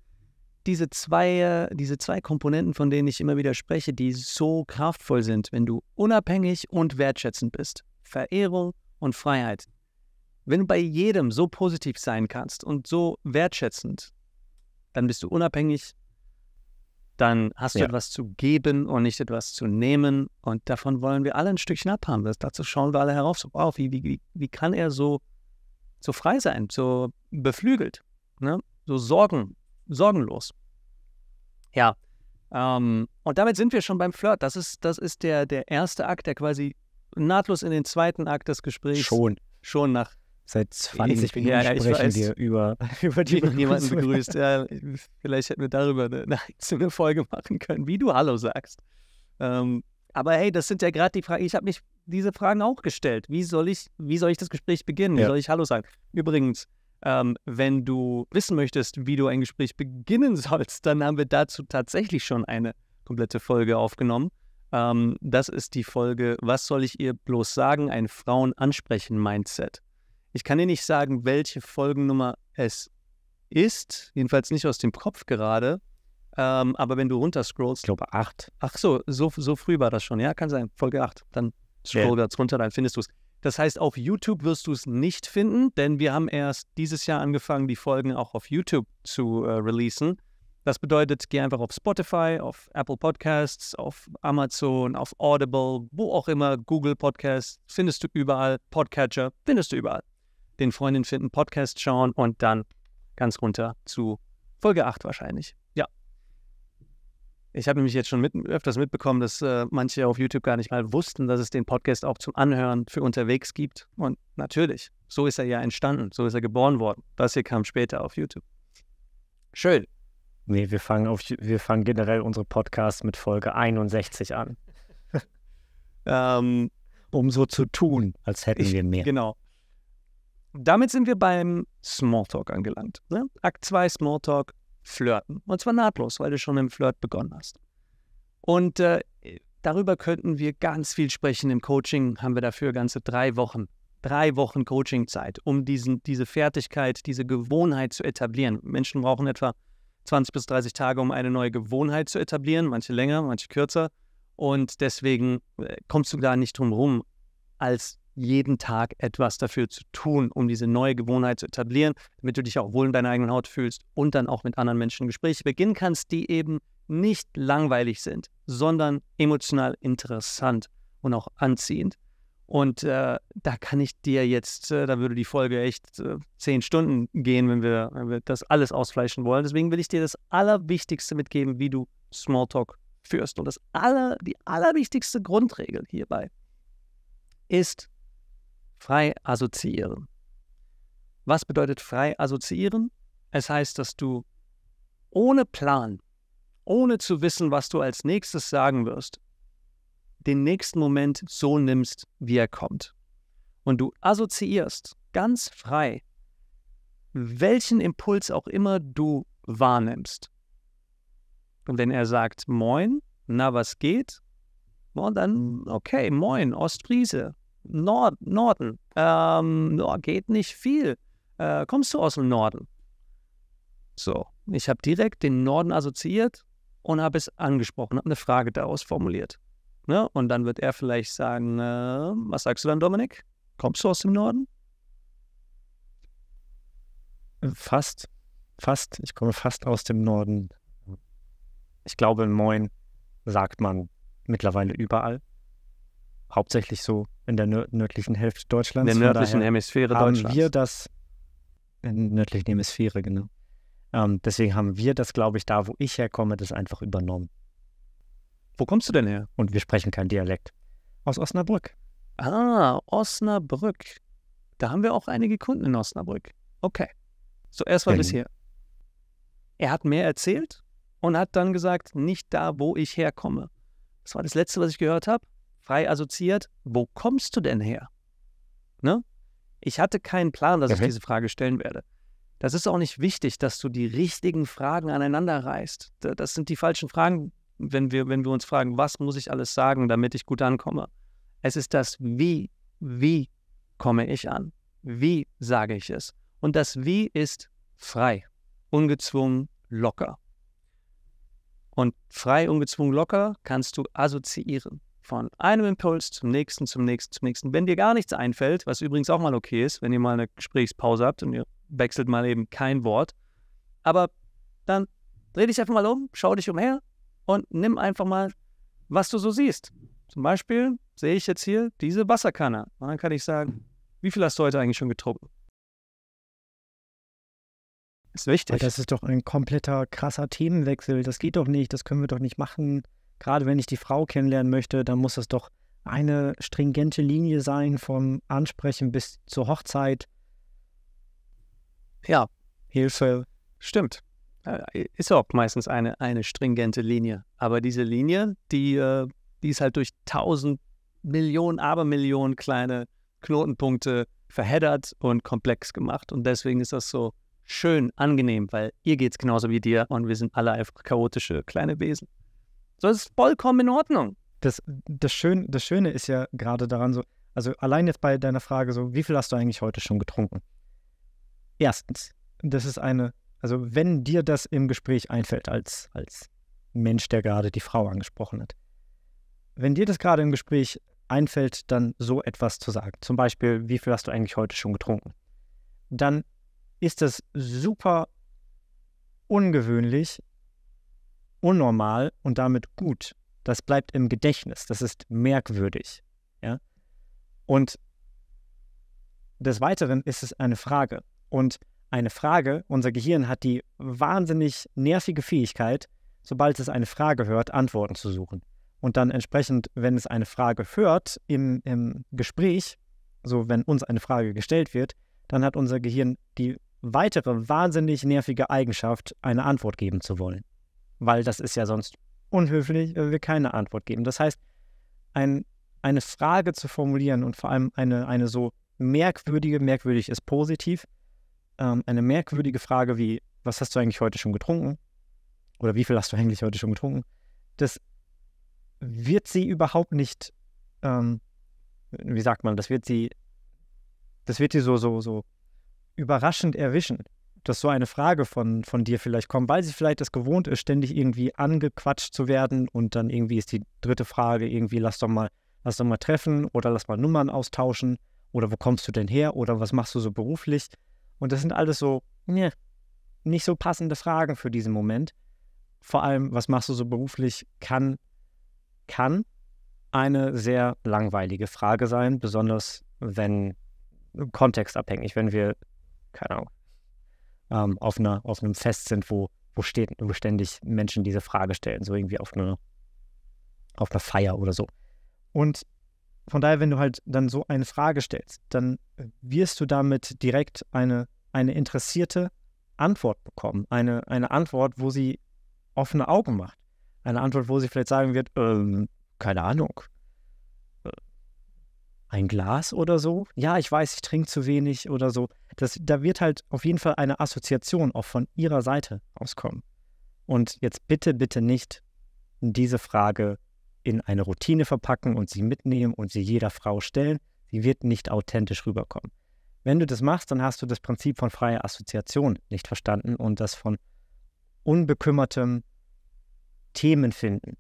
diese zwei, äh, diese zwei Komponenten, von denen ich immer wieder spreche, die so kraftvoll sind, wenn du unabhängig und wertschätzend bist. Verehrung und Freiheit. Wenn du bei jedem so positiv sein kannst und so wertschätzend, dann bist du unabhängig, dann hast du ja. etwas zu geben und nicht etwas zu nehmen. Und davon wollen wir alle ein Stückchen abhaben. Das, dazu schauen wir alle herauf. So, wow, wie, wie, wie kann er so, so frei sein, so beflügelt, ne? so sorgen, sorgenlos. Ja, ähm, und damit sind wir schon beim Flirt. Das ist, das ist der, der erste Akt, der quasi nahtlos in den zweiten Akt des Gesprächs. Schon. Schon nach. Seit 20 Minuten ja, ja, sprechen wir über, über die jemanden begrüßt. Ja, vielleicht hätten wir darüber eine, eine einzelne Folge machen können, wie du Hallo sagst. Ähm, aber hey, das sind ja gerade die Fragen. Ich habe mich diese Fragen auch gestellt. Wie soll ich, wie soll ich das Gespräch beginnen? Wie ja. soll ich Hallo sagen? Übrigens, ähm, wenn du wissen möchtest, wie du ein Gespräch beginnen sollst, dann haben wir dazu tatsächlich schon eine komplette Folge aufgenommen. Ähm, das ist die Folge, was soll ich ihr bloß sagen, ein Frauen-Ansprechen-Mindset. Ich kann dir nicht sagen, welche Folgennummer es ist, jedenfalls nicht aus dem Kopf gerade. Ähm, aber wenn du runterscrollst. Ich glaube, 8. Ach so, so, so früh war das schon. Ja, kann sein. Folge 8. Dann scroll yeah. ganz runter, dann findest du es. Das heißt, auf YouTube wirst du es nicht finden, denn wir haben erst dieses Jahr angefangen, die Folgen auch auf YouTube zu äh, releasen. Das bedeutet, geh einfach auf Spotify, auf Apple Podcasts, auf Amazon, auf Audible, wo auch immer, Google Podcasts, findest du überall, Podcatcher, findest du überall. Den Freundin finden, Podcast schauen und dann ganz runter zu Folge 8 wahrscheinlich. Ich habe nämlich jetzt schon mit, öfters mitbekommen, dass äh, manche auf YouTube gar nicht mal wussten, dass es den Podcast auch zum Anhören für unterwegs gibt. Und natürlich, so ist er ja entstanden, so ist er geboren worden. Das hier kam später auf YouTube. Schön. Nee, wir fangen, auf, wir fangen generell unsere Podcasts mit Folge 61 an. ähm, um so zu tun, als hätten ich, wir mehr. Genau. Damit sind wir beim Smalltalk angelangt. Ne? Akt 2 Smalltalk, flirten. Und zwar nahtlos, weil du schon im Flirt begonnen hast. Und äh, darüber könnten wir ganz viel sprechen. Im Coaching haben wir dafür ganze drei Wochen. Drei Wochen Coachingzeit, um diesen, diese Fertigkeit, diese Gewohnheit zu etablieren. Menschen brauchen etwa 20 bis 30 Tage, um eine neue Gewohnheit zu etablieren, manche länger, manche kürzer. Und deswegen äh, kommst du da nicht drum rum, als jeden Tag etwas dafür zu tun, um diese neue Gewohnheit zu etablieren, damit du dich auch wohl in deiner eigenen Haut fühlst und dann auch mit anderen Menschen Gespräche beginnen kannst, die eben nicht langweilig sind, sondern emotional interessant und auch anziehend. Und äh, da kann ich dir jetzt, äh, da würde die Folge echt äh, zehn Stunden gehen, wenn wir, wenn wir das alles ausfleischen wollen. Deswegen will ich dir das Allerwichtigste mitgeben, wie du Smalltalk führst. Und das aller, die allerwichtigste Grundregel hierbei ist, frei assoziieren. Was bedeutet frei assoziieren? Es heißt, dass du ohne Plan, ohne zu wissen, was du als nächstes sagen wirst, den nächsten Moment so nimmst, wie er kommt. Und du assoziierst ganz frei, welchen Impuls auch immer du wahrnimmst. Und wenn er sagt Moin, na was geht? Und dann, okay, Moin, Ostfriese. Nord, Norden. Ähm, no, geht nicht viel. Äh, kommst du aus dem Norden? So, ich habe direkt den Norden assoziiert und habe es angesprochen, habe eine Frage daraus formuliert. Ne? Und dann wird er vielleicht sagen, äh, was sagst du dann, Dominik? Kommst du aus dem Norden? Fast, fast. Ich komme fast aus dem Norden. Ich glaube, Moin sagt man mittlerweile überall hauptsächlich so in der nördlichen Hälfte Deutschlands. In der nördlichen Hemisphäre haben Deutschlands. Haben wir das in der nördlichen Hemisphäre, genau. Ähm, deswegen haben wir das, glaube ich, da, wo ich herkomme, das einfach übernommen. Wo kommst du denn her? Und wir sprechen kein Dialekt. Aus Osnabrück. Ah, Osnabrück. Da haben wir auch einige Kunden in Osnabrück. Okay. So, erstmal bis hier. Er hat mehr erzählt und hat dann gesagt, nicht da, wo ich herkomme. Das war das Letzte, was ich gehört habe frei assoziiert, wo kommst du denn her? Ne? Ich hatte keinen Plan, dass okay. ich diese Frage stellen werde. Das ist auch nicht wichtig, dass du die richtigen Fragen aneinander reißt. Das sind die falschen Fragen, wenn wir, wenn wir uns fragen, was muss ich alles sagen, damit ich gut ankomme. Es ist das Wie. Wie komme ich an? Wie sage ich es? Und das Wie ist frei, ungezwungen, locker. Und frei, ungezwungen, locker kannst du assoziieren von einem Impuls zum nächsten, zum nächsten, zum nächsten. Wenn dir gar nichts einfällt, was übrigens auch mal okay ist, wenn ihr mal eine Gesprächspause habt und ihr wechselt mal eben kein Wort, aber dann dreh dich einfach mal um, schau dich umher und nimm einfach mal, was du so siehst. Zum Beispiel sehe ich jetzt hier diese Wasserkanne. Und dann kann ich sagen, wie viel hast du heute eigentlich schon getrunken? Ist wichtig. Aber das ist doch ein kompletter krasser Themenwechsel. Das geht doch nicht. Das können wir doch nicht machen gerade wenn ich die Frau kennenlernen möchte, dann muss das doch eine stringente Linie sein vom Ansprechen bis zur Hochzeit. Ja. Hilfe. Stimmt. Äh, ist auch meistens eine, eine stringente Linie. Aber diese Linie, die, äh, die ist halt durch tausend Millionen, Abermillionen kleine Knotenpunkte verheddert und komplex gemacht. Und deswegen ist das so schön angenehm, weil ihr geht es genauso wie dir und wir sind alle einfach chaotische kleine Wesen. So das ist vollkommen in Ordnung. Das, das, Schön, das Schöne ist ja gerade daran so, also allein jetzt bei deiner Frage so, wie viel hast du eigentlich heute schon getrunken? Erstens, das ist eine, also wenn dir das im Gespräch einfällt als, als Mensch, der gerade die Frau angesprochen hat, wenn dir das gerade im Gespräch einfällt, dann so etwas zu sagen, zum Beispiel, wie viel hast du eigentlich heute schon getrunken, dann ist das super ungewöhnlich, unnormal und damit gut. Das bleibt im Gedächtnis. Das ist merkwürdig. Ja? Und des Weiteren ist es eine Frage. Und eine Frage, unser Gehirn hat die wahnsinnig nervige Fähigkeit, sobald es eine Frage hört, Antworten zu suchen. Und dann entsprechend, wenn es eine Frage hört im, im Gespräch, so wenn uns eine Frage gestellt wird, dann hat unser Gehirn die weitere wahnsinnig nervige Eigenschaft, eine Antwort geben zu wollen weil das ist ja sonst unhöflich, wenn äh, wir keine Antwort geben. Das heißt, ein, eine Frage zu formulieren und vor allem eine, eine so merkwürdige, merkwürdig ist positiv, ähm, eine merkwürdige Frage wie, was hast du eigentlich heute schon getrunken? Oder wie viel hast du eigentlich heute schon getrunken? Das wird sie überhaupt nicht, ähm, wie sagt man, das wird sie, das wird sie so, so, so überraschend erwischen dass so eine Frage von, von dir vielleicht kommt, weil sie vielleicht das gewohnt ist, ständig irgendwie angequatscht zu werden und dann irgendwie ist die dritte Frage irgendwie, lass doch mal, lass doch mal treffen oder lass mal Nummern austauschen oder wo kommst du denn her oder was machst du so beruflich? Und das sind alles so ne, nicht so passende Fragen für diesen Moment. Vor allem, was machst du so beruflich, kann, kann eine sehr langweilige Frage sein, besonders wenn kontextabhängig, wenn wir, keine Ahnung, ähm, auf, einer, auf einem Fest sind, wo, wo, steht, wo ständig Menschen diese Frage stellen, so irgendwie auf einer auf einer Feier oder so. Und von daher, wenn du halt dann so eine Frage stellst, dann wirst du damit direkt eine, eine interessierte Antwort bekommen. Eine, eine Antwort, wo sie offene Augen macht. Eine Antwort, wo sie vielleicht sagen wird, ähm, keine Ahnung, ein Glas oder so. Ja, ich weiß, ich trinke zu wenig oder so. Das, da wird halt auf jeden Fall eine Assoziation auch von ihrer Seite auskommen. Und jetzt bitte, bitte nicht diese Frage in eine Routine verpacken und sie mitnehmen und sie jeder Frau stellen. Sie wird nicht authentisch rüberkommen. Wenn du das machst, dann hast du das Prinzip von freier Assoziation nicht verstanden und das von unbekümmertem Themenfinden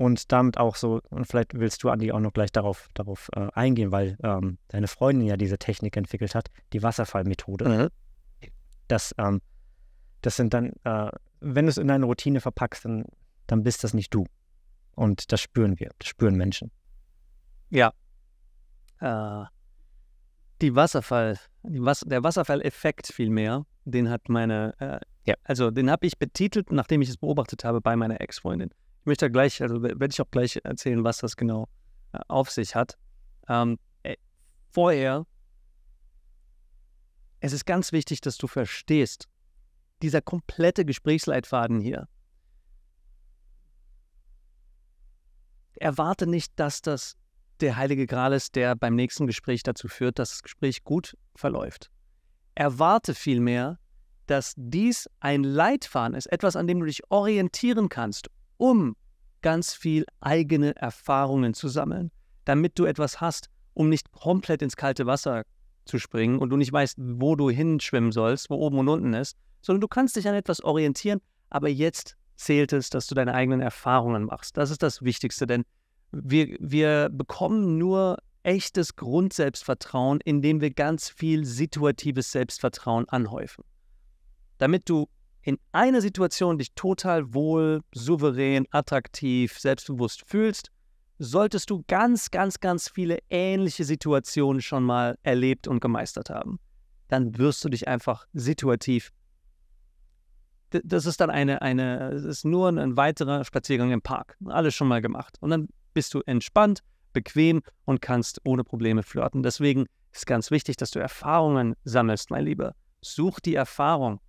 und damit auch so, und vielleicht willst du, Andi, auch noch gleich darauf, darauf äh, eingehen, weil ähm, deine Freundin ja diese Technik entwickelt hat, die Wasserfallmethode. Mhm. Das, ähm, das sind dann, äh, wenn du es in deine Routine verpackst, dann, dann bist das nicht du. Und das spüren wir, das spüren Menschen. Ja. Äh, die Wasserfall, die Was der Wasserfalleffekt vielmehr, den hat meine, äh, ja. also den habe ich betitelt, nachdem ich es beobachtet habe bei meiner Ex-Freundin. Ich möchte gleich, also werde ich auch gleich erzählen, was das genau äh, auf sich hat. Ähm, äh, vorher, es ist ganz wichtig, dass du verstehst, dieser komplette Gesprächsleitfaden hier, erwarte nicht, dass das der heilige Gral ist, der beim nächsten Gespräch dazu führt, dass das Gespräch gut verläuft. Erwarte vielmehr, dass dies ein Leitfaden ist, etwas, an dem du dich orientieren kannst, um ganz viel eigene Erfahrungen zu sammeln, damit du etwas hast, um nicht komplett ins kalte Wasser zu springen und du nicht weißt, wo du hinschwimmen sollst, wo oben und unten ist, sondern du kannst dich an etwas orientieren, aber jetzt zählt es, dass du deine eigenen Erfahrungen machst. Das ist das Wichtigste, denn wir, wir bekommen nur echtes Grundselbstvertrauen, indem wir ganz viel situatives Selbstvertrauen anhäufen. Damit du in einer Situation dich total wohl, souverän, attraktiv, selbstbewusst fühlst, solltest du ganz, ganz, ganz viele ähnliche Situationen schon mal erlebt und gemeistert haben. Dann wirst du dich einfach situativ. Das ist dann eine, eine, es ist nur ein weiterer Spaziergang im Park. Alles schon mal gemacht. Und dann bist du entspannt, bequem und kannst ohne Probleme flirten. Deswegen ist ganz wichtig, dass du Erfahrungen sammelst, mein Lieber. Such die Erfahrung.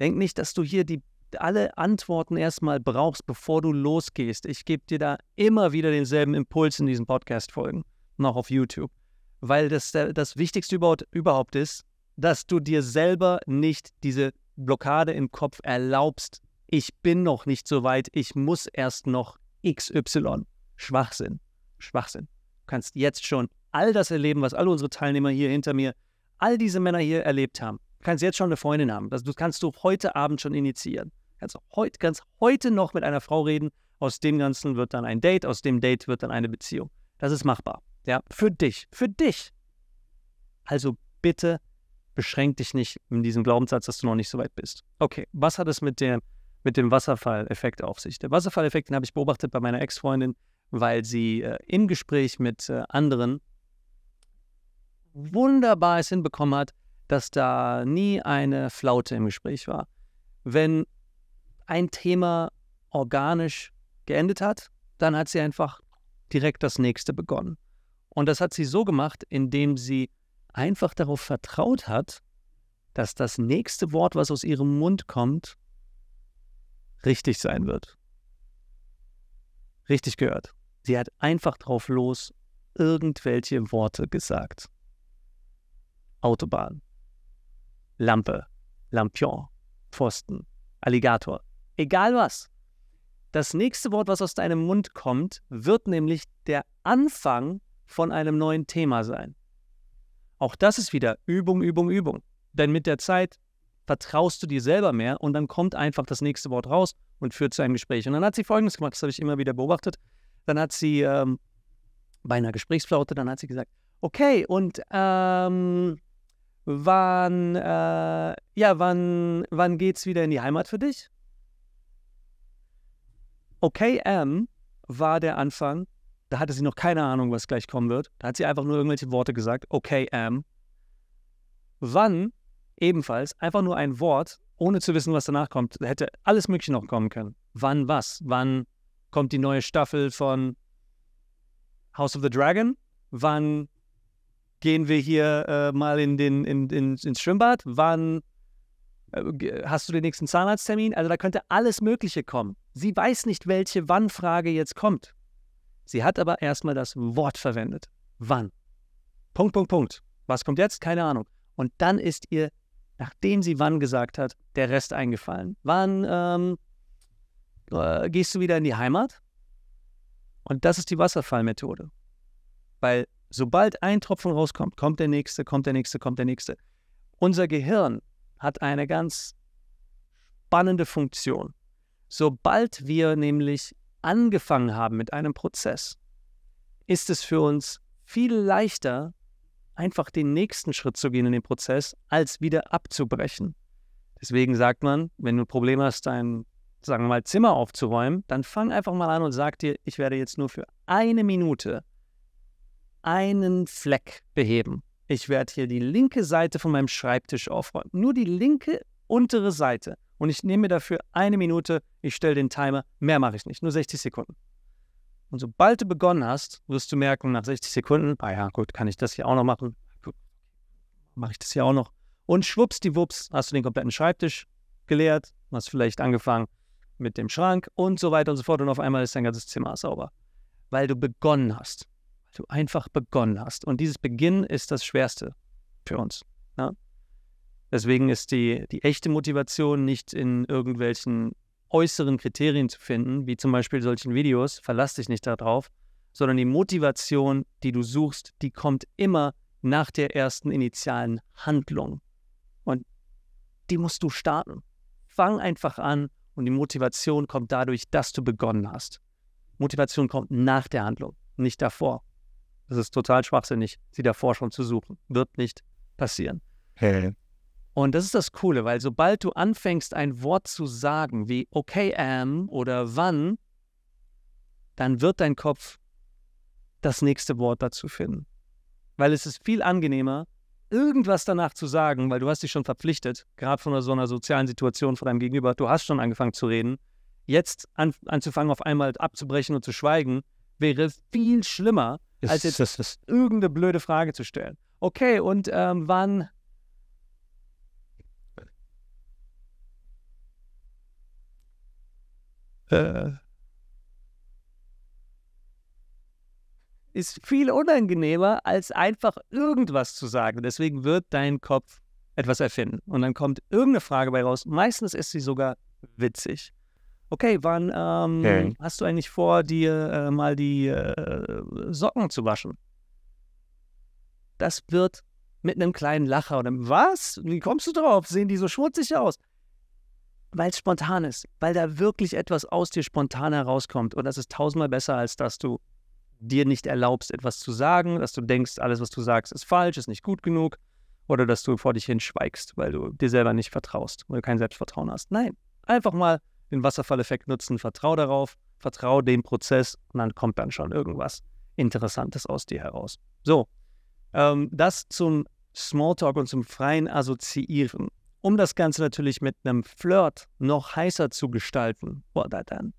Denk nicht, dass du hier die, alle Antworten erstmal brauchst, bevor du losgehst. Ich gebe dir da immer wieder denselben Impuls in diesen Podcast-Folgen noch auf YouTube. Weil das, äh, das Wichtigste überhaupt, überhaupt ist, dass du dir selber nicht diese Blockade im Kopf erlaubst. Ich bin noch nicht so weit, ich muss erst noch XY. Schwachsinn. Schwachsinn. Du kannst jetzt schon all das erleben, was alle unsere Teilnehmer hier hinter mir, all diese Männer hier erlebt haben kannst jetzt schon eine Freundin haben. Das, kannst du heute Abend schon initiieren. Kannst, heut, kannst heute noch mit einer Frau reden. Aus dem Ganzen wird dann ein Date, aus dem Date wird dann eine Beziehung. Das ist machbar. Ja, für dich. Für dich. Also bitte beschränk dich nicht in diesem Glaubenssatz, dass du noch nicht so weit bist. Okay, was hat es mit, der, mit dem Wasserfalleffekt auf sich? Der Wasserfalleffekt, den habe ich beobachtet bei meiner Ex-Freundin, weil sie äh, im Gespräch mit äh, anderen wunderbar es hinbekommen hat, dass da nie eine Flaute im Gespräch war. Wenn ein Thema organisch geendet hat, dann hat sie einfach direkt das nächste begonnen. Und das hat sie so gemacht, indem sie einfach darauf vertraut hat, dass das nächste Wort, was aus ihrem Mund kommt, richtig sein wird. Richtig gehört. Sie hat einfach drauf los irgendwelche Worte gesagt. Autobahn. Lampe, Lampion, Pfosten, Alligator, egal was. Das nächste Wort, was aus deinem Mund kommt, wird nämlich der Anfang von einem neuen Thema sein. Auch das ist wieder Übung, Übung, Übung. Denn mit der Zeit vertraust du dir selber mehr und dann kommt einfach das nächste Wort raus und führt zu einem Gespräch. Und dann hat sie Folgendes gemacht, das habe ich immer wieder beobachtet. Dann hat sie ähm, bei einer Gesprächsflaute, dann hat sie gesagt, okay, und ähm, Wann, äh, ja, wann, wann geht's wieder in die Heimat für dich? OKM war der Anfang. Da hatte sie noch keine Ahnung, was gleich kommen wird. Da hat sie einfach nur irgendwelche Worte gesagt. OKM. Wann ebenfalls einfach nur ein Wort, ohne zu wissen, was danach kommt. Da hätte alles Mögliche noch kommen können. Wann was? Wann kommt die neue Staffel von House of the Dragon? Wann gehen wir hier äh, mal in den, in, in, ins Schwimmbad, wann äh, hast du den nächsten Zahnarzttermin? Also da könnte alles Mögliche kommen. Sie weiß nicht, welche Wann-Frage jetzt kommt. Sie hat aber erstmal das Wort verwendet. Wann? Punkt, Punkt, Punkt. Was kommt jetzt? Keine Ahnung. Und dann ist ihr, nachdem sie wann gesagt hat, der Rest eingefallen. Wann ähm, äh, gehst du wieder in die Heimat? Und das ist die Wasserfallmethode. Weil Sobald ein Tropfen rauskommt, kommt der nächste, kommt der nächste, kommt der nächste. Unser Gehirn hat eine ganz spannende Funktion. Sobald wir nämlich angefangen haben mit einem Prozess, ist es für uns viel leichter, einfach den nächsten Schritt zu gehen in den Prozess, als wieder abzubrechen. Deswegen sagt man, wenn du ein Problem hast, dein, sagen wir mal, Zimmer aufzuräumen, dann fang einfach mal an und sag dir, ich werde jetzt nur für eine Minute einen Fleck beheben. Ich werde hier die linke Seite von meinem Schreibtisch aufräumen. Nur die linke untere Seite. Und ich nehme mir dafür eine Minute, ich stelle den Timer, mehr mache ich nicht, nur 60 Sekunden. Und sobald du begonnen hast, wirst du merken, nach 60 Sekunden, ah ja, gut, kann ich das hier auch noch machen? Gut, mache ich das hier auch noch? Und schwuppsdiwupps hast du den kompletten Schreibtisch geleert, hast vielleicht angefangen mit dem Schrank und so weiter und so fort. Und auf einmal ist dein ganzes Zimmer sauber, weil du begonnen hast du einfach begonnen hast. Und dieses Beginnen ist das Schwerste für uns. Ne? Deswegen ist die, die echte Motivation nicht in irgendwelchen äußeren Kriterien zu finden, wie zum Beispiel solchen Videos, verlass dich nicht darauf, sondern die Motivation, die du suchst, die kommt immer nach der ersten initialen Handlung. Und die musst du starten. Fang einfach an und die Motivation kommt dadurch, dass du begonnen hast. Motivation kommt nach der Handlung, nicht davor. Das ist total schwachsinnig, sie davor schon zu suchen. Wird nicht passieren. Hey. Und das ist das Coole, weil sobald du anfängst, ein Wort zu sagen wie okay am oder wann, dann wird dein Kopf das nächste Wort dazu finden. Weil es ist viel angenehmer, irgendwas danach zu sagen, weil du hast dich schon verpflichtet, gerade von so einer sozialen Situation von deinem Gegenüber, du hast schon angefangen zu reden. Jetzt an, anzufangen, auf einmal abzubrechen und zu schweigen, wäre viel schlimmer, als jetzt das, das, irgendeine blöde Frage zu stellen. Okay, und ähm, wann? Äh. Ist viel unangenehmer, als einfach irgendwas zu sagen. Deswegen wird dein Kopf etwas erfinden. Und dann kommt irgendeine Frage bei raus. Meistens ist sie sogar witzig. Okay, wann ähm, okay. hast du eigentlich vor, dir äh, mal die äh, Socken zu waschen? Das wird mit einem kleinen Lacher oder was? Wie kommst du drauf? Sehen die so schmutzig aus? Weil es spontan ist, weil da wirklich etwas aus dir spontan herauskommt. Und das ist tausendmal besser, als dass du dir nicht erlaubst, etwas zu sagen, dass du denkst, alles, was du sagst, ist falsch, ist nicht gut genug. Oder dass du vor dich hin schweigst, weil du dir selber nicht vertraust, weil du kein Selbstvertrauen hast. Nein, einfach mal den Wasserfalleffekt nutzen, vertrau darauf, vertrau dem Prozess und dann kommt dann schon irgendwas Interessantes aus dir heraus. So, ähm, das zum Smalltalk und zum freien Assoziieren. Um das Ganze natürlich mit einem Flirt noch heißer zu gestalten, dann,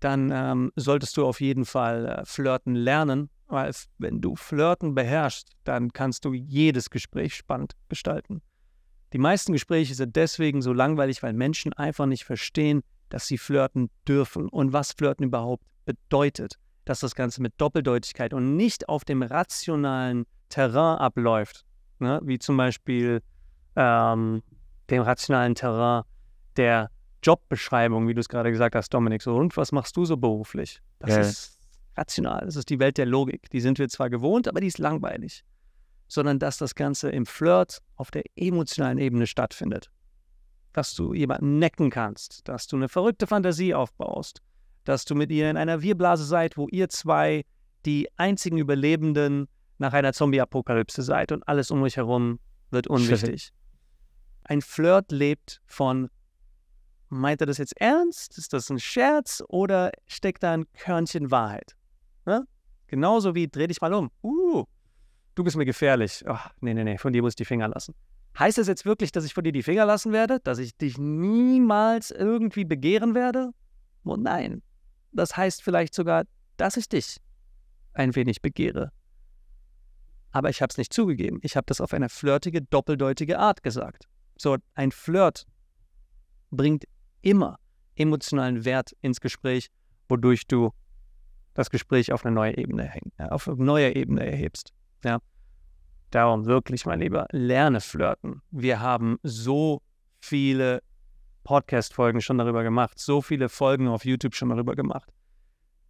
dann ähm, solltest du auf jeden Fall äh, flirten lernen, weil wenn du flirten beherrschst, dann kannst du jedes Gespräch spannend gestalten. Die meisten Gespräche sind deswegen so langweilig, weil Menschen einfach nicht verstehen, dass sie flirten dürfen und was Flirten überhaupt bedeutet, dass das Ganze mit Doppeldeutigkeit und nicht auf dem rationalen Terrain abläuft, ne? wie zum Beispiel ähm, dem rationalen Terrain der Jobbeschreibung, wie du es gerade gesagt hast, Dominik. So, und was machst du so beruflich? Das ja. ist rational, das ist die Welt der Logik. Die sind wir zwar gewohnt, aber die ist langweilig. Sondern dass das Ganze im Flirt auf der emotionalen Ebene stattfindet dass du jemanden necken kannst, dass du eine verrückte Fantasie aufbaust, dass du mit ihr in einer Wirblase seid, wo ihr zwei die einzigen Überlebenden nach einer Zombie-Apokalypse seid und alles um euch herum wird unwichtig. Ein Flirt lebt von, meint er das jetzt ernst? Ist das ein Scherz oder steckt da ein Körnchen Wahrheit? Ne? Genauso wie dreh dich mal um. Uh, du bist mir gefährlich. Ach, nee, nee, nee, von dir muss ich die Finger lassen. Heißt das jetzt wirklich, dass ich von dir die Finger lassen werde? Dass ich dich niemals irgendwie begehren werde? Oh nein. Das heißt vielleicht sogar, dass ich dich ein wenig begehre. Aber ich habe es nicht zugegeben. Ich habe das auf eine flirtige, doppeldeutige Art gesagt. So, ein Flirt bringt immer emotionalen Wert ins Gespräch, wodurch du das Gespräch auf eine neue Ebene, äh, auf eine neue Ebene erhebst. Ja. Darum wirklich, mein Lieber, lerne flirten. Wir haben so viele Podcast-Folgen schon darüber gemacht, so viele Folgen auf YouTube schon darüber gemacht.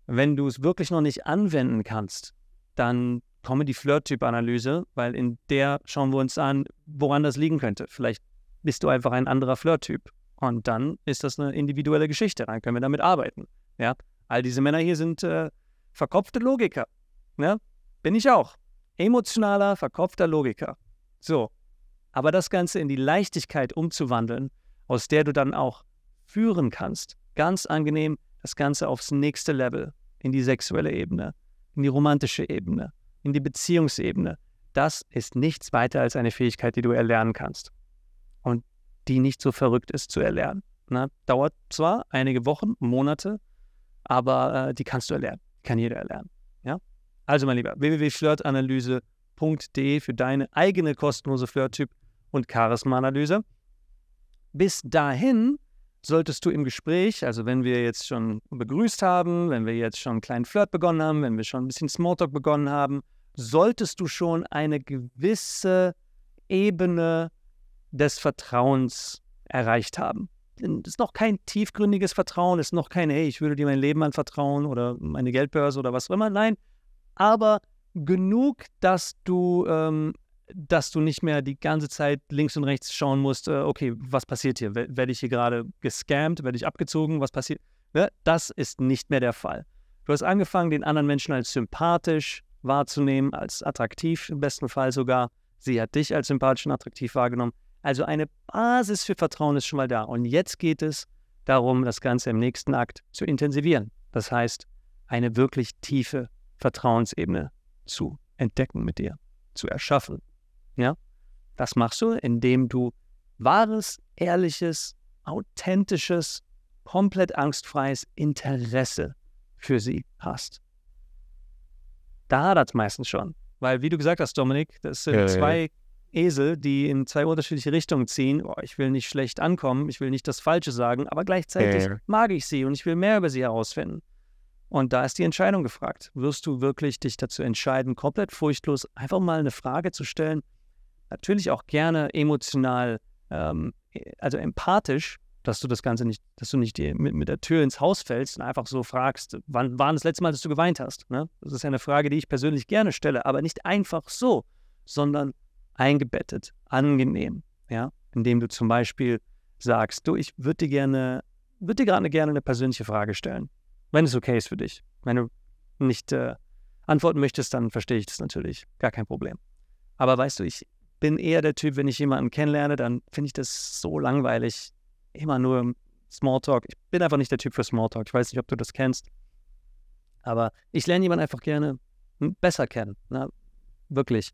Wenn du es wirklich noch nicht anwenden kannst, dann komme die Flirt-Typ-Analyse, weil in der schauen wir uns an, woran das liegen könnte. Vielleicht bist du einfach ein anderer Flirt-Typ. Und dann ist das eine individuelle Geschichte. Dann können wir damit arbeiten. Ja? All diese Männer hier sind äh, verkopfte Logiker. Ja? Bin ich auch emotionaler, verkopfter Logiker. So, aber das Ganze in die Leichtigkeit umzuwandeln, aus der du dann auch führen kannst, ganz angenehm das Ganze aufs nächste Level, in die sexuelle Ebene, in die romantische Ebene, in die Beziehungsebene. Das ist nichts weiter als eine Fähigkeit, die du erlernen kannst und die nicht so verrückt ist zu erlernen. Na, dauert zwar einige Wochen, Monate, aber äh, die kannst du erlernen, kann jeder erlernen. Ja? Also, mein Lieber, www.flirtanalyse.de für deine eigene kostenlose Flirttyp- und Charisma-Analyse. Bis dahin solltest du im Gespräch, also wenn wir jetzt schon begrüßt haben, wenn wir jetzt schon einen kleinen Flirt begonnen haben, wenn wir schon ein bisschen Smalltalk begonnen haben, solltest du schon eine gewisse Ebene des Vertrauens erreicht haben. es ist noch kein tiefgründiges Vertrauen, es ist noch kein, hey, ich würde dir mein Leben anvertrauen oder meine Geldbörse oder was auch immer. Nein, aber genug, dass du, ähm, dass du nicht mehr die ganze Zeit links und rechts schauen musst, äh, okay, was passiert hier? Werde ich hier gerade gescammt? Werde ich abgezogen? Was passiert? Ne? Das ist nicht mehr der Fall. Du hast angefangen, den anderen Menschen als sympathisch wahrzunehmen, als attraktiv im besten Fall sogar. Sie hat dich als sympathisch und attraktiv wahrgenommen. Also eine Basis für Vertrauen ist schon mal da. Und jetzt geht es darum, das Ganze im nächsten Akt zu intensivieren. Das heißt, eine wirklich tiefe Vertrauensebene zu entdecken mit dir, zu erschaffen. Ja? Das machst du, indem du wahres, ehrliches, authentisches, komplett angstfreies Interesse für sie hast. Da hat es meistens schon. Weil, wie du gesagt hast, Dominik, das sind ja, zwei ja. Esel, die in zwei unterschiedliche Richtungen ziehen. Oh, ich will nicht schlecht ankommen, ich will nicht das Falsche sagen, aber gleichzeitig ja, mag ich sie und ich will mehr über sie herausfinden. Und da ist die Entscheidung gefragt. Wirst du wirklich dich dazu entscheiden, komplett furchtlos einfach mal eine Frage zu stellen? Natürlich auch gerne emotional, ähm, also empathisch, dass du das Ganze nicht, dass du nicht mit, mit, der Tür ins Haus fällst und einfach so fragst, wann war das letzte Mal, dass du geweint hast? Ne? Das ist ja eine Frage, die ich persönlich gerne stelle, aber nicht einfach so, sondern eingebettet, angenehm, ja, indem du zum Beispiel sagst, du, ich würde dir gerne, würde dir gerade gerne eine persönliche Frage stellen wenn es okay ist für dich. Wenn du nicht äh, antworten möchtest, dann verstehe ich das natürlich. Gar kein Problem. Aber weißt du, ich bin eher der Typ, wenn ich jemanden kennenlerne, dann finde ich das so langweilig. Immer nur Smalltalk. Ich bin einfach nicht der Typ für Smalltalk. Ich weiß nicht, ob du das kennst. Aber ich lerne jemanden einfach gerne hm, besser kennen. Na, ne? wirklich.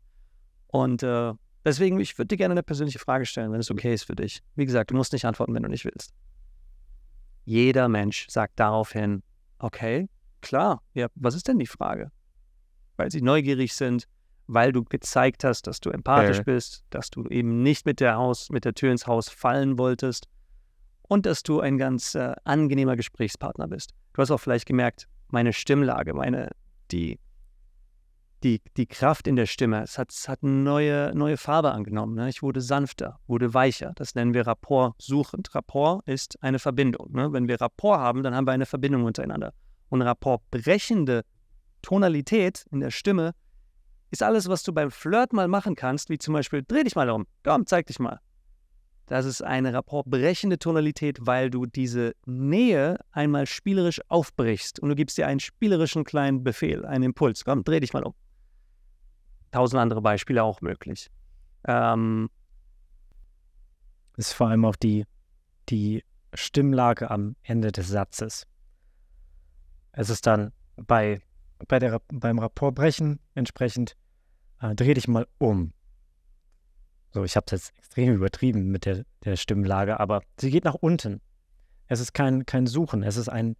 Und äh, deswegen, ich würde dir gerne eine persönliche Frage stellen, wenn es okay ist für dich. Wie gesagt, du musst nicht antworten, wenn du nicht willst. Jeder Mensch sagt daraufhin Okay, klar. Ja, was ist denn die Frage? Weil sie neugierig sind, weil du gezeigt hast, dass du empathisch äh. bist, dass du eben nicht mit der, Haus, mit der Tür ins Haus fallen wolltest und dass du ein ganz äh, angenehmer Gesprächspartner bist. Du hast auch vielleicht gemerkt, meine Stimmlage, meine, die, die, die Kraft in der Stimme. Es hat, es hat eine neue, neue Farbe angenommen. Ne? Ich wurde sanfter, wurde weicher. Das nennen wir Rapport suchend. Rapport ist eine Verbindung. Ne? Wenn wir Rapport haben, dann haben wir eine Verbindung untereinander. Und Rapport brechende Tonalität in der Stimme ist alles, was du beim Flirt mal machen kannst, wie zum Beispiel, dreh dich mal um, komm, zeig dich mal. Das ist eine rapportbrechende Tonalität, weil du diese Nähe einmal spielerisch aufbrichst und du gibst dir einen spielerischen kleinen Befehl, einen Impuls. Komm, dreh dich mal um tausend andere Beispiele auch möglich. Ähm, ist vor allem auch die, die Stimmlage am Ende des Satzes. Es ist dann bei, bei der, beim Rapportbrechen entsprechend, äh, dreh dich mal um. So, ich habe es jetzt extrem übertrieben mit der, der Stimmlage, aber sie geht nach unten. Es ist kein, kein Suchen, es ist ein,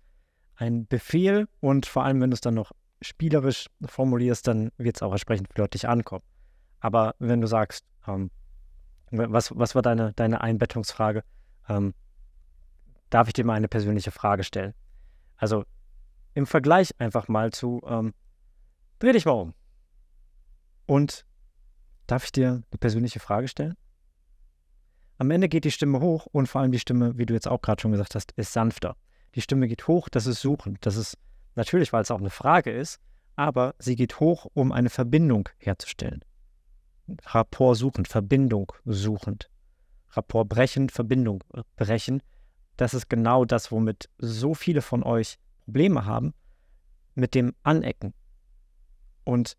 ein Befehl und vor allem, wenn du es dann noch spielerisch formulierst, dann wird es auch entsprechend flirtig ankommen. Aber wenn du sagst, ähm, was, was war deine, deine Einbettungsfrage? Ähm, darf ich dir mal eine persönliche Frage stellen? Also im Vergleich einfach mal zu, ähm, dreh dich mal um. Und darf ich dir eine persönliche Frage stellen? Am Ende geht die Stimme hoch und vor allem die Stimme, wie du jetzt auch gerade schon gesagt hast, ist sanfter. Die Stimme geht hoch, das ist suchend, das ist Natürlich, weil es auch eine Frage ist, aber sie geht hoch, um eine Verbindung herzustellen. Rapport suchend, Verbindung suchend. Rapport brechen, Verbindung brechen. Das ist genau das, womit so viele von euch Probleme haben, mit dem Anecken. Und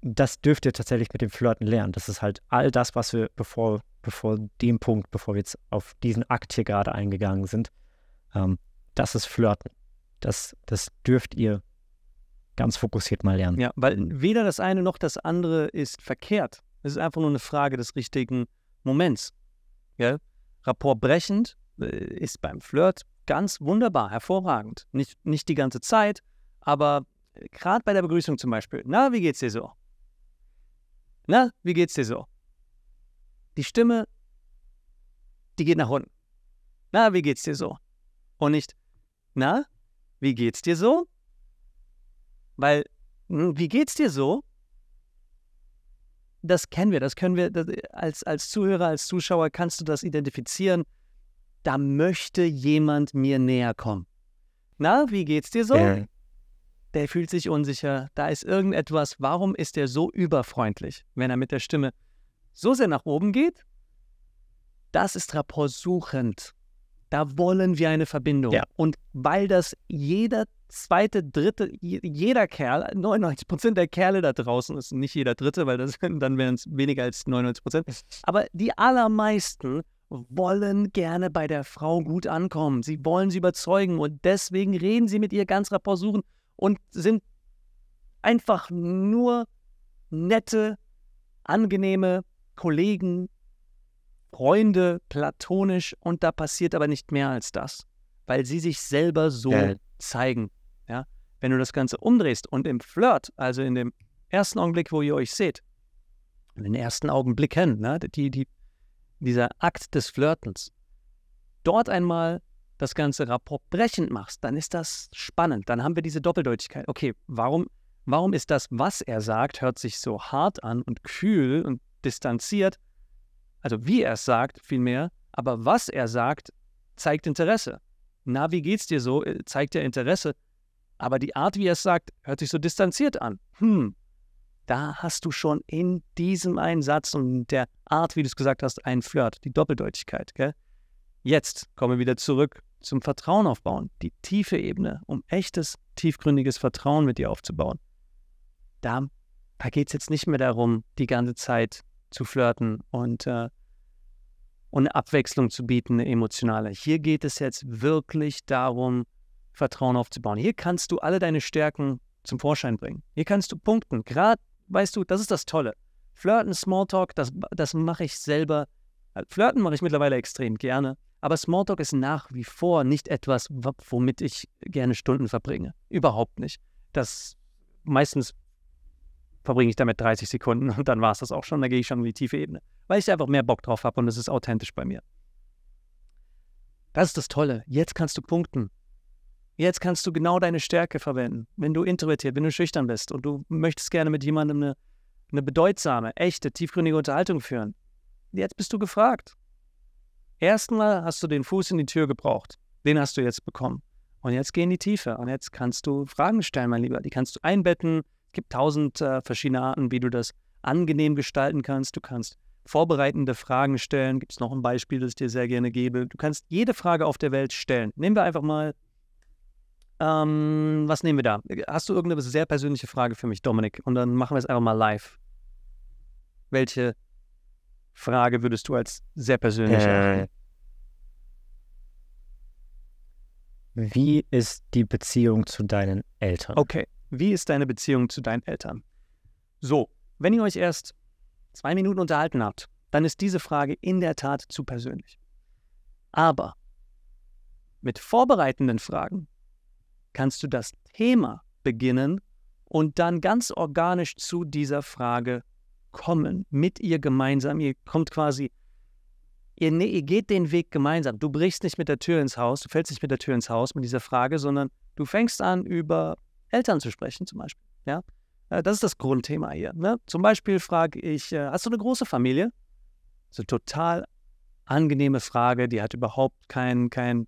das dürft ihr tatsächlich mit dem Flirten lernen. Das ist halt all das, was wir bevor, bevor dem Punkt, bevor wir jetzt auf diesen Akt hier gerade eingegangen sind, ähm, das ist Flirten. Das, das dürft ihr ganz fokussiert mal lernen. Ja, weil mhm. weder das eine noch das andere ist verkehrt. Es ist einfach nur eine Frage des richtigen Moments. Gell? Rapport brechend äh, ist beim Flirt ganz wunderbar, hervorragend. Nicht, nicht die ganze Zeit, aber äh, gerade bei der Begrüßung zum Beispiel. Na, wie geht's dir so? Na, wie geht's dir so? Die Stimme, die geht nach unten. Na, wie geht's dir so? Und nicht, na, wie geht's dir so? Weil, hm, wie geht's dir so? Das kennen wir, das können wir das, als, als Zuhörer, als Zuschauer kannst du das identifizieren. Da möchte jemand mir näher kommen. Na, wie geht's dir so? Ja. Der fühlt sich unsicher, da ist irgendetwas. Warum ist er so überfreundlich, wenn er mit der Stimme so sehr nach oben geht? Das ist Rapport suchend. Da wollen wir eine Verbindung. Ja. Und weil das jeder zweite, dritte, jeder Kerl, 99 Prozent der Kerle da draußen ist nicht jeder dritte, weil das, dann wären es weniger als 99 Prozent. Aber die allermeisten wollen gerne bei der Frau gut ankommen. Sie wollen sie überzeugen und deswegen reden sie mit ihr ganz rapport suchen und sind einfach nur nette, angenehme Kollegen, Freunde platonisch und da passiert aber nicht mehr als das, weil sie sich selber so ja. zeigen. Ja? Wenn du das Ganze umdrehst und im Flirt, also in dem ersten Augenblick, wo ihr euch seht, in den ersten Augenblicken, ne, die, die, dieser Akt des Flirtens, dort einmal das ganze Rapport machst, dann ist das spannend. Dann haben wir diese Doppeldeutigkeit. Okay, warum, warum ist das, was er sagt, hört sich so hart an und kühl und distanziert, also wie er es sagt, vielmehr, aber was er sagt, zeigt Interesse. Na, wie geht's dir so? Äh, zeigt er Interesse. Aber die Art, wie er es sagt, hört sich so distanziert an. Hm, da hast du schon in diesem einen Satz und der Art, wie du es gesagt hast, einen Flirt, die Doppeldeutigkeit. Gell? Jetzt kommen wir wieder zurück zum Vertrauen aufbauen, die tiefe Ebene, um echtes, tiefgründiges Vertrauen mit dir aufzubauen. Da, da geht es jetzt nicht mehr darum, die ganze Zeit zu flirten und äh, und Abwechslung zu bieten, eine emotionale. Hier geht es jetzt wirklich darum, Vertrauen aufzubauen. Hier kannst du alle deine Stärken zum Vorschein bringen. Hier kannst du punkten. Gerade, weißt du, das ist das Tolle. Flirten, Smalltalk, das, das mache ich selber. Äh, flirten mache ich mittlerweile extrem gerne. Aber Smalltalk ist nach wie vor nicht etwas, womit ich gerne Stunden verbringe. Überhaupt nicht. Das meistens verbringe ich damit 30 Sekunden und dann war es das auch schon, da gehe ich schon in die tiefe Ebene, weil ich einfach mehr Bock drauf habe und es ist authentisch bei mir. Das ist das Tolle. Jetzt kannst du punkten. Jetzt kannst du genau deine Stärke verwenden. Wenn du introvertiert, wenn du schüchtern bist und du möchtest gerne mit jemandem eine, eine bedeutsame, echte, tiefgründige Unterhaltung führen, jetzt bist du gefragt. Erstmal hast du den Fuß in die Tür gebraucht. Den hast du jetzt bekommen. Und jetzt geh in die Tiefe. Und jetzt kannst du Fragen stellen, mein Lieber. Die kannst du einbetten, gibt tausend äh, verschiedene Arten, wie du das angenehm gestalten kannst. Du kannst vorbereitende Fragen stellen. Gibt es noch ein Beispiel, das ich dir sehr gerne gebe? Du kannst jede Frage auf der Welt stellen. Nehmen wir einfach mal, ähm, was nehmen wir da? Hast du irgendeine sehr persönliche Frage für mich, Dominik? Und dann machen wir es einfach mal live. Welche Frage würdest du als sehr persönlich äh, Wie ist die Beziehung zu deinen Eltern? Okay, wie ist deine Beziehung zu deinen Eltern? So, wenn ihr euch erst zwei Minuten unterhalten habt, dann ist diese Frage in der Tat zu persönlich. Aber mit vorbereitenden Fragen kannst du das Thema beginnen und dann ganz organisch zu dieser Frage kommen, mit ihr gemeinsam. Ihr kommt quasi, ihr, ihr geht den Weg gemeinsam. Du brichst nicht mit der Tür ins Haus, du fällst nicht mit der Tür ins Haus mit dieser Frage, sondern du fängst an, über Eltern zu sprechen, zum Beispiel. Ja? Äh, das ist das Grundthema hier. Ne? Zum Beispiel frage ich, äh, hast du eine große Familie? So total angenehme Frage, die hat überhaupt keinen kein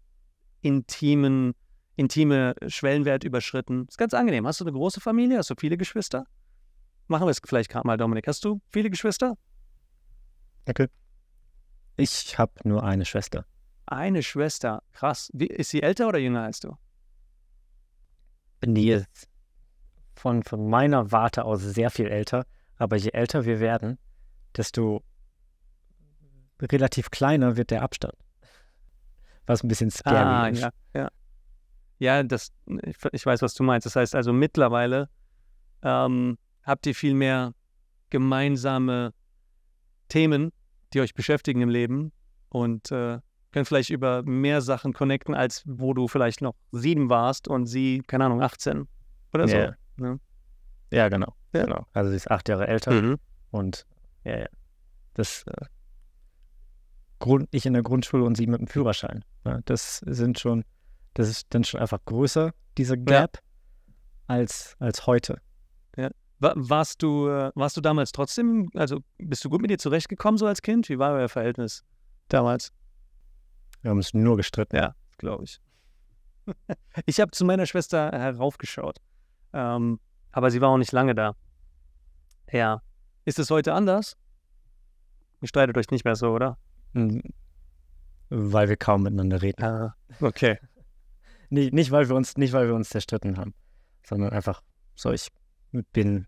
intimen, intime Schwellenwert überschritten. Ist ganz angenehm. Hast du eine große Familie? Hast du viele Geschwister? Machen wir es vielleicht gerade mal, Dominik. Hast du viele Geschwister? Danke. Okay. Ich habe nur eine Schwester. Eine Schwester, krass. Wie, ist sie älter oder jünger als du? bin die jetzt von, von meiner Warte aus sehr viel älter, aber je älter wir werden, desto relativ kleiner wird der Abstand. Was ein bisschen scary ah, ist. Ja, ja. ja das, ich, ich, weiß, was du meinst. Das heißt also, mittlerweile ähm, habt ihr viel mehr gemeinsame Themen, die euch beschäftigen im Leben und äh, können vielleicht über mehr Sachen connecten, als wo du vielleicht noch sieben warst und sie, keine Ahnung, 18 oder so. Yeah. Ne? Ja, genau. Ja. genau. Also sie ist acht Jahre älter mhm. und ja, ja. Das äh, Grund, ich in der Grundschule und sie mit dem Führerschein. Ne? Das sind schon, das ist dann schon einfach größer, diese Gap, ja. als, als heute. Ja. Warst du, äh, warst du damals trotzdem, also bist du gut mit dir zurechtgekommen so als Kind? Wie war euer Verhältnis damals? Wir haben uns nur gestritten. Ja, glaube ich. ich habe zu meiner Schwester heraufgeschaut. Ähm, aber sie war auch nicht lange da. Ja. Ist es heute anders? Ihr streitet euch nicht mehr so, oder? Hm. Weil wir kaum miteinander reden. Ah, okay. nicht, nicht, weil wir uns, nicht, weil wir uns zerstritten haben, sondern einfach so, ich bin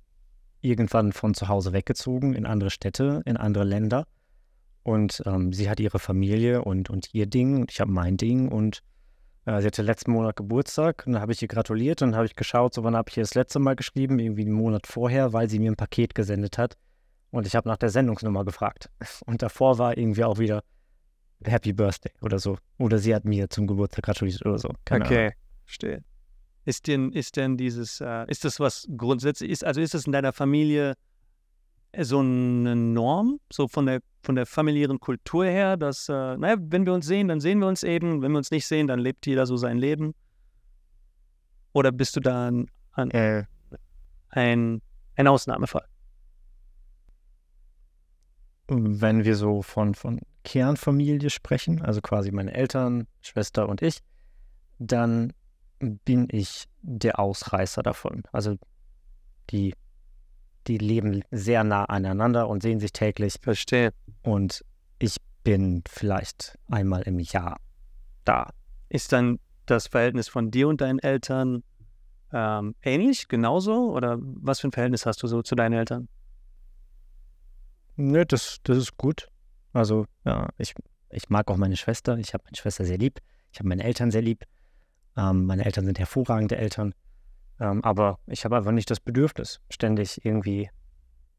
irgendwann von zu Hause weggezogen in andere Städte, in andere Länder und ähm, sie hat ihre Familie und, und ihr Ding und ich habe mein Ding. Und äh, sie hatte letzten Monat Geburtstag und dann habe ich ihr gratuliert und habe ich geschaut, so wann habe ich ihr das letzte Mal geschrieben, irgendwie einen Monat vorher, weil sie mir ein Paket gesendet hat. Und ich habe nach der Sendungsnummer gefragt. Und davor war irgendwie auch wieder Happy Birthday oder so. Oder sie hat mir zum Geburtstag gratuliert oder so. Keine okay, Ahnung. verstehe. Ist denn, ist denn dieses, äh, ist das was grundsätzlich ist, also ist das in deiner Familie so eine Norm, so von der von der familiären Kultur her, dass, äh, naja, wenn wir uns sehen, dann sehen wir uns eben. Wenn wir uns nicht sehen, dann lebt jeder so sein Leben. Oder bist du da ein, ein, äh. ein, ein Ausnahmefall? Wenn wir so von, von Kernfamilie sprechen, also quasi meine Eltern, Schwester und ich, dann bin ich der Ausreißer davon. Also die die leben sehr nah aneinander und sehen sich täglich. Verstehe und ich bin vielleicht einmal im Jahr da. Ist dann das Verhältnis von dir und deinen Eltern ähm, ähnlich, genauso? Oder was für ein Verhältnis hast du so zu deinen Eltern? Nö, ne, das, das ist gut. Also, ja, ich, ich mag auch meine Schwester. Ich habe meine Schwester sehr lieb. Ich habe meine Eltern sehr lieb. Ähm, meine Eltern sind hervorragende Eltern. Ähm, aber ich habe einfach nicht das Bedürfnis, ständig irgendwie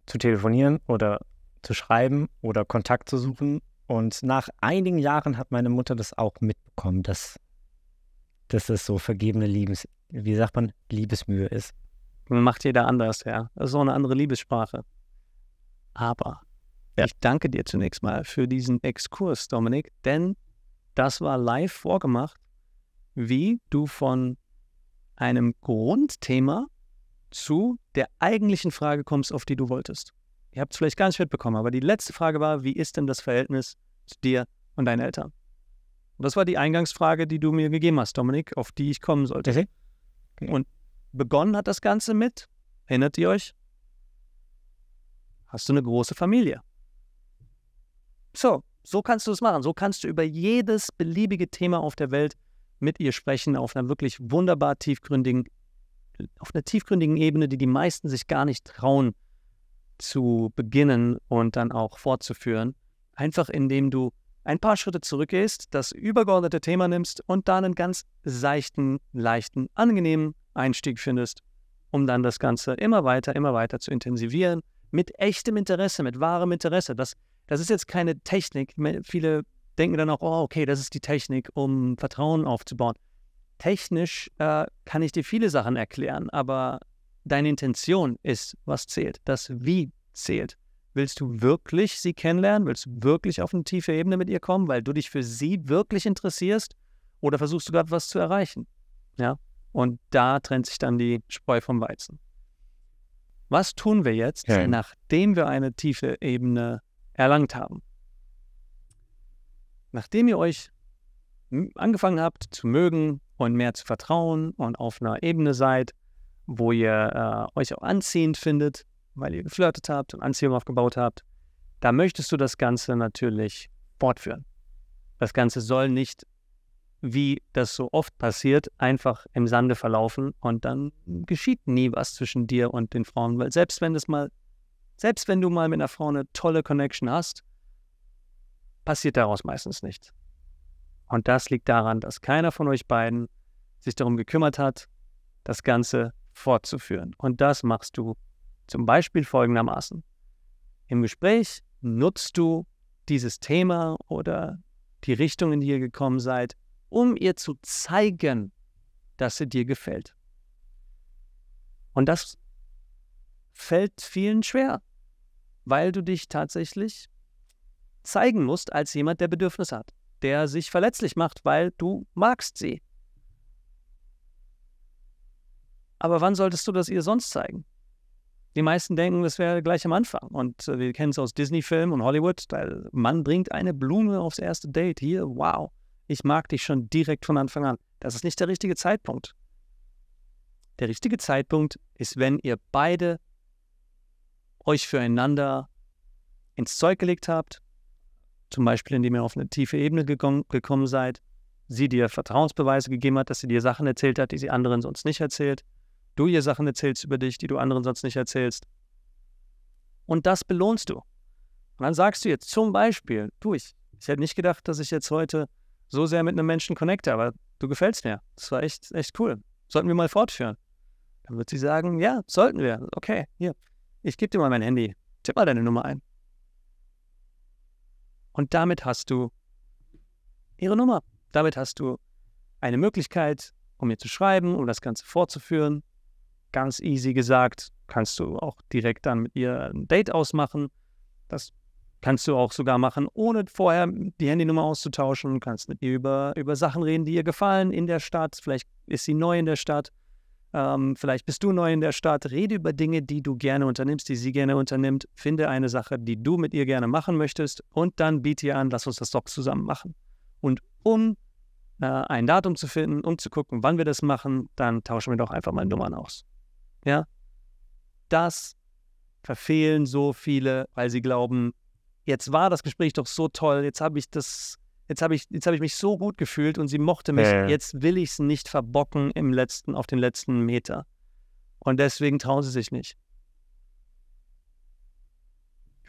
zu telefonieren oder zu schreiben oder Kontakt zu suchen. Und nach einigen Jahren hat meine Mutter das auch mitbekommen, dass, dass das so vergebene Liebes, wie sagt man, Liebesmühe ist. Macht jeder anders, ja. Das ist auch eine andere Liebessprache. Aber ja. ich danke dir zunächst mal für diesen Exkurs, Dominik, denn das war live vorgemacht, wie du von einem Grundthema zu der eigentlichen Frage kommst, auf die du wolltest ihr habt es vielleicht gar nicht mitbekommen, aber die letzte Frage war, wie ist denn das Verhältnis zu dir und deinen Eltern? Und das war die Eingangsfrage, die du mir gegeben hast, Dominik, auf die ich kommen sollte. Okay. Okay. Und begonnen hat das Ganze mit, erinnert ihr euch? Hast du eine große Familie? So, so kannst du es machen. So kannst du über jedes beliebige Thema auf der Welt mit ihr sprechen, auf einer wirklich wunderbar tiefgründigen, auf einer tiefgründigen Ebene, die die meisten sich gar nicht trauen, zu beginnen und dann auch fortzuführen. Einfach indem du ein paar Schritte zurückgehst, das übergeordnete Thema nimmst und dann einen ganz seichten, leichten, angenehmen Einstieg findest, um dann das Ganze immer weiter, immer weiter zu intensivieren, mit echtem Interesse, mit wahrem Interesse. Das, das ist jetzt keine Technik. Viele denken dann auch, oh, okay, das ist die Technik, um Vertrauen aufzubauen. Technisch äh, kann ich dir viele Sachen erklären, aber deine Intention ist, was zählt. Das Wie zählt. Willst du wirklich sie kennenlernen? Willst du wirklich auf eine tiefe Ebene mit ihr kommen, weil du dich für sie wirklich interessierst? Oder versuchst du gerade was zu erreichen? Ja. Und da trennt sich dann die Spreu vom Weizen. Was tun wir jetzt, okay. nachdem wir eine tiefe Ebene erlangt haben? Nachdem ihr euch angefangen habt zu mögen und mehr zu vertrauen und auf einer Ebene seid, wo ihr äh, euch auch anziehend findet, weil ihr geflirtet habt und Anziehung aufgebaut habt, da möchtest du das Ganze natürlich fortführen. Das Ganze soll nicht, wie das so oft passiert, einfach im Sande verlaufen und dann geschieht nie was zwischen dir und den Frauen, weil selbst wenn das mal, selbst wenn du mal mit einer Frau eine tolle Connection hast, passiert daraus meistens nichts. Und das liegt daran, dass keiner von euch beiden sich darum gekümmert hat, das Ganze fortzuführen. Und das machst du zum Beispiel folgendermaßen. Im Gespräch nutzt du dieses Thema oder die Richtung, in die ihr gekommen seid, um ihr zu zeigen, dass sie dir gefällt. Und das fällt vielen schwer, weil du dich tatsächlich zeigen musst als jemand, der Bedürfnis hat, der sich verletzlich macht, weil du magst sie. Aber wann solltest du das ihr sonst zeigen? Die meisten denken, das wäre gleich am Anfang. Und äh, wir kennen es aus Disney-Filmen und Hollywood. Der Mann bringt eine Blume aufs erste Date. Hier, wow, ich mag dich schon direkt von Anfang an. Das ist nicht der richtige Zeitpunkt. Der richtige Zeitpunkt ist, wenn ihr beide euch füreinander ins Zeug gelegt habt, zum Beispiel indem ihr auf eine tiefe Ebene gekommen seid, sie dir Vertrauensbeweise gegeben hat, dass sie dir Sachen erzählt hat, die sie anderen sonst nicht erzählt, du ihr Sachen erzählst über dich, die du anderen sonst nicht erzählst. Und das belohnst du. Und dann sagst du jetzt zum Beispiel, du, ich, ich hätte nicht gedacht, dass ich jetzt heute so sehr mit einem Menschen connecte, aber du gefällst mir. Das war echt, echt cool. Sollten wir mal fortführen. Dann wird sie sagen, ja, sollten wir. Okay, hier, ich gebe dir mal mein Handy. Tipp mal deine Nummer ein. Und damit hast du ihre Nummer. Damit hast du eine Möglichkeit, um ihr zu schreiben, um das Ganze fortzuführen, ganz easy gesagt, kannst du auch direkt dann mit ihr ein Date ausmachen. Das kannst du auch sogar machen, ohne vorher die Handynummer auszutauschen. Du kannst mit ihr über, über Sachen reden, die ihr gefallen in der Stadt. Vielleicht ist sie neu in der Stadt. Ähm, vielleicht bist du neu in der Stadt. Rede über Dinge, die du gerne unternimmst, die sie gerne unternimmt. Finde eine Sache, die du mit ihr gerne machen möchtest. Und dann biete ihr an, lass uns das doch zusammen machen. Und um äh, ein Datum zu finden, um zu gucken, wann wir das machen, dann tauschen wir doch einfach mal Nummern aus. Ja? Das verfehlen so viele, weil sie glauben, jetzt war das Gespräch doch so toll, jetzt habe ich das, jetzt habe ich, jetzt habe ich mich so gut gefühlt und sie mochte mich, äh. jetzt will ich es nicht verbocken im letzten, auf den letzten Meter. Und deswegen trauen sie sich nicht.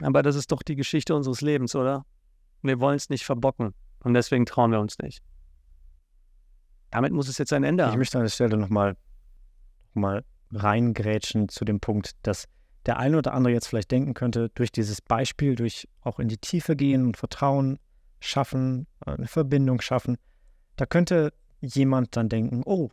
Aber das ist doch die Geschichte unseres Lebens, oder? Wir wollen es nicht verbocken und deswegen trauen wir uns nicht. Damit muss es jetzt ein Ende haben. Ich möchte an der Stelle nochmal noch mal reingrätschen zu dem Punkt, dass der eine oder andere jetzt vielleicht denken könnte, durch dieses Beispiel, durch auch in die Tiefe gehen und Vertrauen schaffen, eine Verbindung schaffen, da könnte jemand dann denken, oh,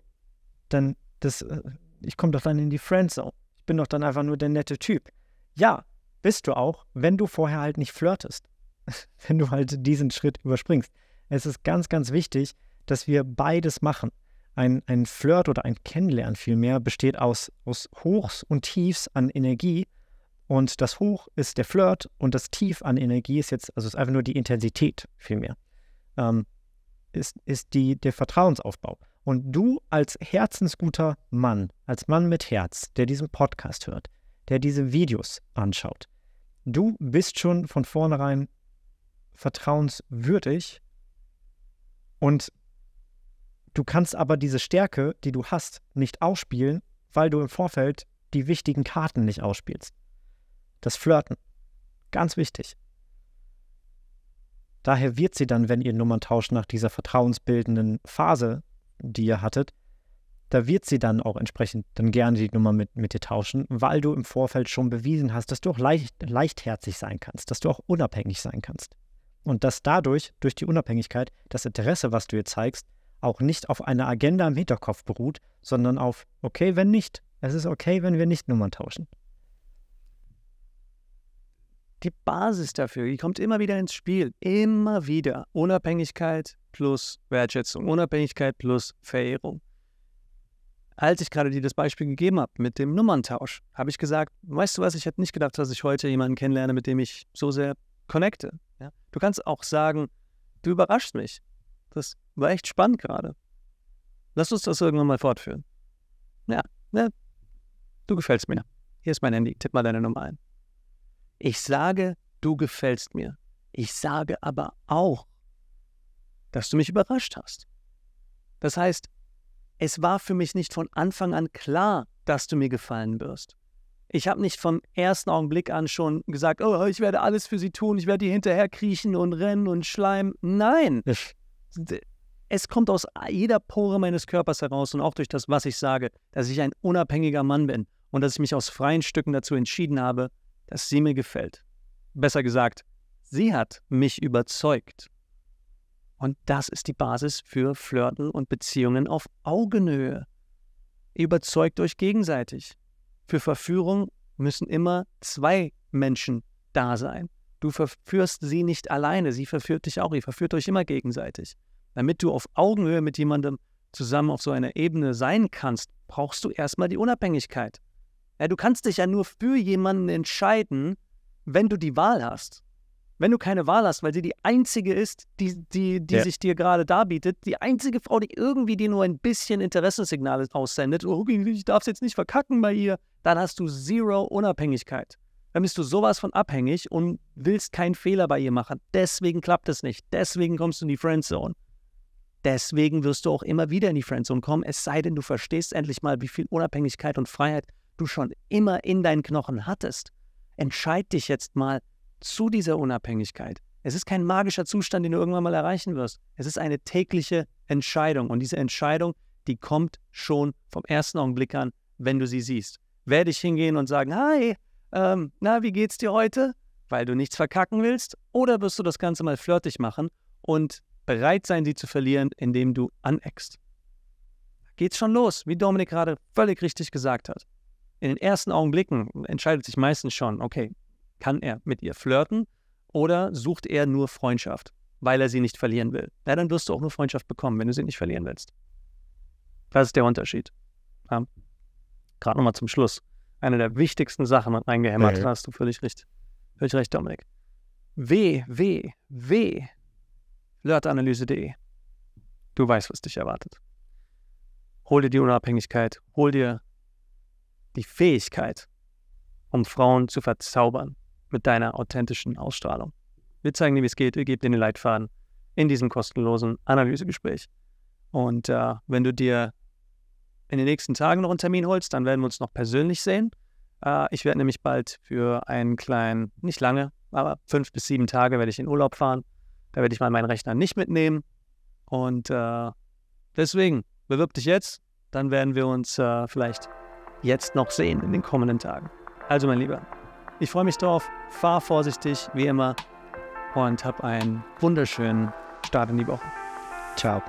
dann das, äh, ich komme doch dann in die Friendzone. Ich bin doch dann einfach nur der nette Typ. Ja, bist du auch, wenn du vorher halt nicht flirtest, wenn du halt diesen Schritt überspringst. Es ist ganz, ganz wichtig, dass wir beides machen ein, ein Flirt oder ein Kennenlernen vielmehr besteht aus, aus Hochs und Tiefs an Energie. Und das Hoch ist der Flirt und das Tief an Energie ist jetzt, also ist einfach nur die Intensität vielmehr, ähm, ist, ist die, der Vertrauensaufbau. Und du als herzensguter Mann, als Mann mit Herz, der diesen Podcast hört, der diese Videos anschaut, du bist schon von vornherein vertrauenswürdig und Du kannst aber diese Stärke, die du hast, nicht ausspielen, weil du im Vorfeld die wichtigen Karten nicht ausspielst. Das Flirten. Ganz wichtig. Daher wird sie dann, wenn ihr Nummern tauscht nach dieser vertrauensbildenden Phase, die ihr hattet, da wird sie dann auch entsprechend dann gerne die Nummer mit, mit dir tauschen, weil du im Vorfeld schon bewiesen hast, dass du auch leicht, leichtherzig sein kannst, dass du auch unabhängig sein kannst. Und dass dadurch, durch die Unabhängigkeit, das Interesse, was du ihr zeigst, auch nicht auf einer Agenda im Hinterkopf beruht, sondern auf, okay, wenn nicht. Es ist okay, wenn wir nicht Nummern tauschen. Die Basis dafür, die kommt immer wieder ins Spiel. Immer wieder. Unabhängigkeit plus Wertschätzung. Unabhängigkeit plus Verehrung. Als ich gerade dir das Beispiel gegeben habe mit dem Nummerntausch, habe ich gesagt, weißt du was, ich hätte nicht gedacht, dass ich heute jemanden kennenlerne, mit dem ich so sehr connecte. Ja? Du kannst auch sagen, du überraschst mich. Das war echt spannend gerade. Lass uns das irgendwann mal fortführen. Ja, ne? Du gefällst mir. Hier ist mein Handy. Tipp mal deine Nummer ein. Ich sage, du gefällst mir. Ich sage aber auch, dass du mich überrascht hast. Das heißt, es war für mich nicht von Anfang an klar, dass du mir gefallen wirst. Ich habe nicht vom ersten Augenblick an schon gesagt, oh, ich werde alles für sie tun, ich werde ihr hinterher kriechen und rennen und schleimen. Nein, es kommt aus jeder Pore meines Körpers heraus und auch durch das, was ich sage, dass ich ein unabhängiger Mann bin und dass ich mich aus freien Stücken dazu entschieden habe, dass sie mir gefällt. Besser gesagt, sie hat mich überzeugt. Und das ist die Basis für Flirten und Beziehungen auf Augenhöhe. überzeugt euch gegenseitig. Für Verführung müssen immer zwei Menschen da sein. Du verführst sie nicht alleine, sie verführt dich auch, ihr verführt euch immer gegenseitig. Damit du auf Augenhöhe mit jemandem zusammen auf so einer Ebene sein kannst, brauchst du erstmal die Unabhängigkeit. Ja, du kannst dich ja nur für jemanden entscheiden, wenn du die Wahl hast. Wenn du keine Wahl hast, weil sie die einzige ist, die, die, die ja. sich dir gerade darbietet, die einzige Frau, die irgendwie dir nur ein bisschen Interessenssignale aussendet, oh, ich darf es jetzt nicht verkacken bei ihr, dann hast du zero Unabhängigkeit dann bist du sowas von abhängig und willst keinen Fehler bei ihr machen. Deswegen klappt es nicht. Deswegen kommst du in die Friendzone. Deswegen wirst du auch immer wieder in die Friendzone kommen, es sei denn, du verstehst endlich mal, wie viel Unabhängigkeit und Freiheit du schon immer in deinen Knochen hattest. Entscheid dich jetzt mal zu dieser Unabhängigkeit. Es ist kein magischer Zustand, den du irgendwann mal erreichen wirst. Es ist eine tägliche Entscheidung. Und diese Entscheidung, die kommt schon vom ersten Augenblick an, wenn du sie siehst. Werde ich hingehen und sagen, hi, ähm, na, wie geht's dir heute? Weil du nichts verkacken willst? Oder wirst du das Ganze mal flirtig machen und bereit sein, sie zu verlieren, indem du aneckst? Geht's schon los, wie Dominik gerade völlig richtig gesagt hat. In den ersten Augenblicken entscheidet sich meistens schon, okay, kann er mit ihr flirten oder sucht er nur Freundschaft, weil er sie nicht verlieren will? Na, dann wirst du auch nur Freundschaft bekommen, wenn du sie nicht verlieren willst. Das ist der Unterschied. Ja. Gerade nochmal zum Schluss eine der wichtigsten Sachen reingehämmert. Ja, ja. hast du völlig recht. Völlig recht, Dominik. W, W, W. Flirtanalyse.de. Du weißt, was dich erwartet. Hol dir die Unabhängigkeit, hol dir die Fähigkeit, um Frauen zu verzaubern mit deiner authentischen Ausstrahlung. Wir zeigen dir, wie es geht. Wir geben dir den Leitfaden in diesem kostenlosen Analysegespräch. Und äh, wenn du dir in den nächsten Tagen noch einen Termin holst, dann werden wir uns noch persönlich sehen. Äh, ich werde nämlich bald für einen kleinen, nicht lange, aber fünf bis sieben Tage werde ich in Urlaub fahren. Da werde ich mal meinen Rechner nicht mitnehmen. Und äh, deswegen, bewirb dich jetzt, dann werden wir uns äh, vielleicht jetzt noch sehen in den kommenden Tagen. Also mein Lieber, ich freue mich drauf, fahr vorsichtig, wie immer, und hab einen wunderschönen Start in die Woche. Ciao.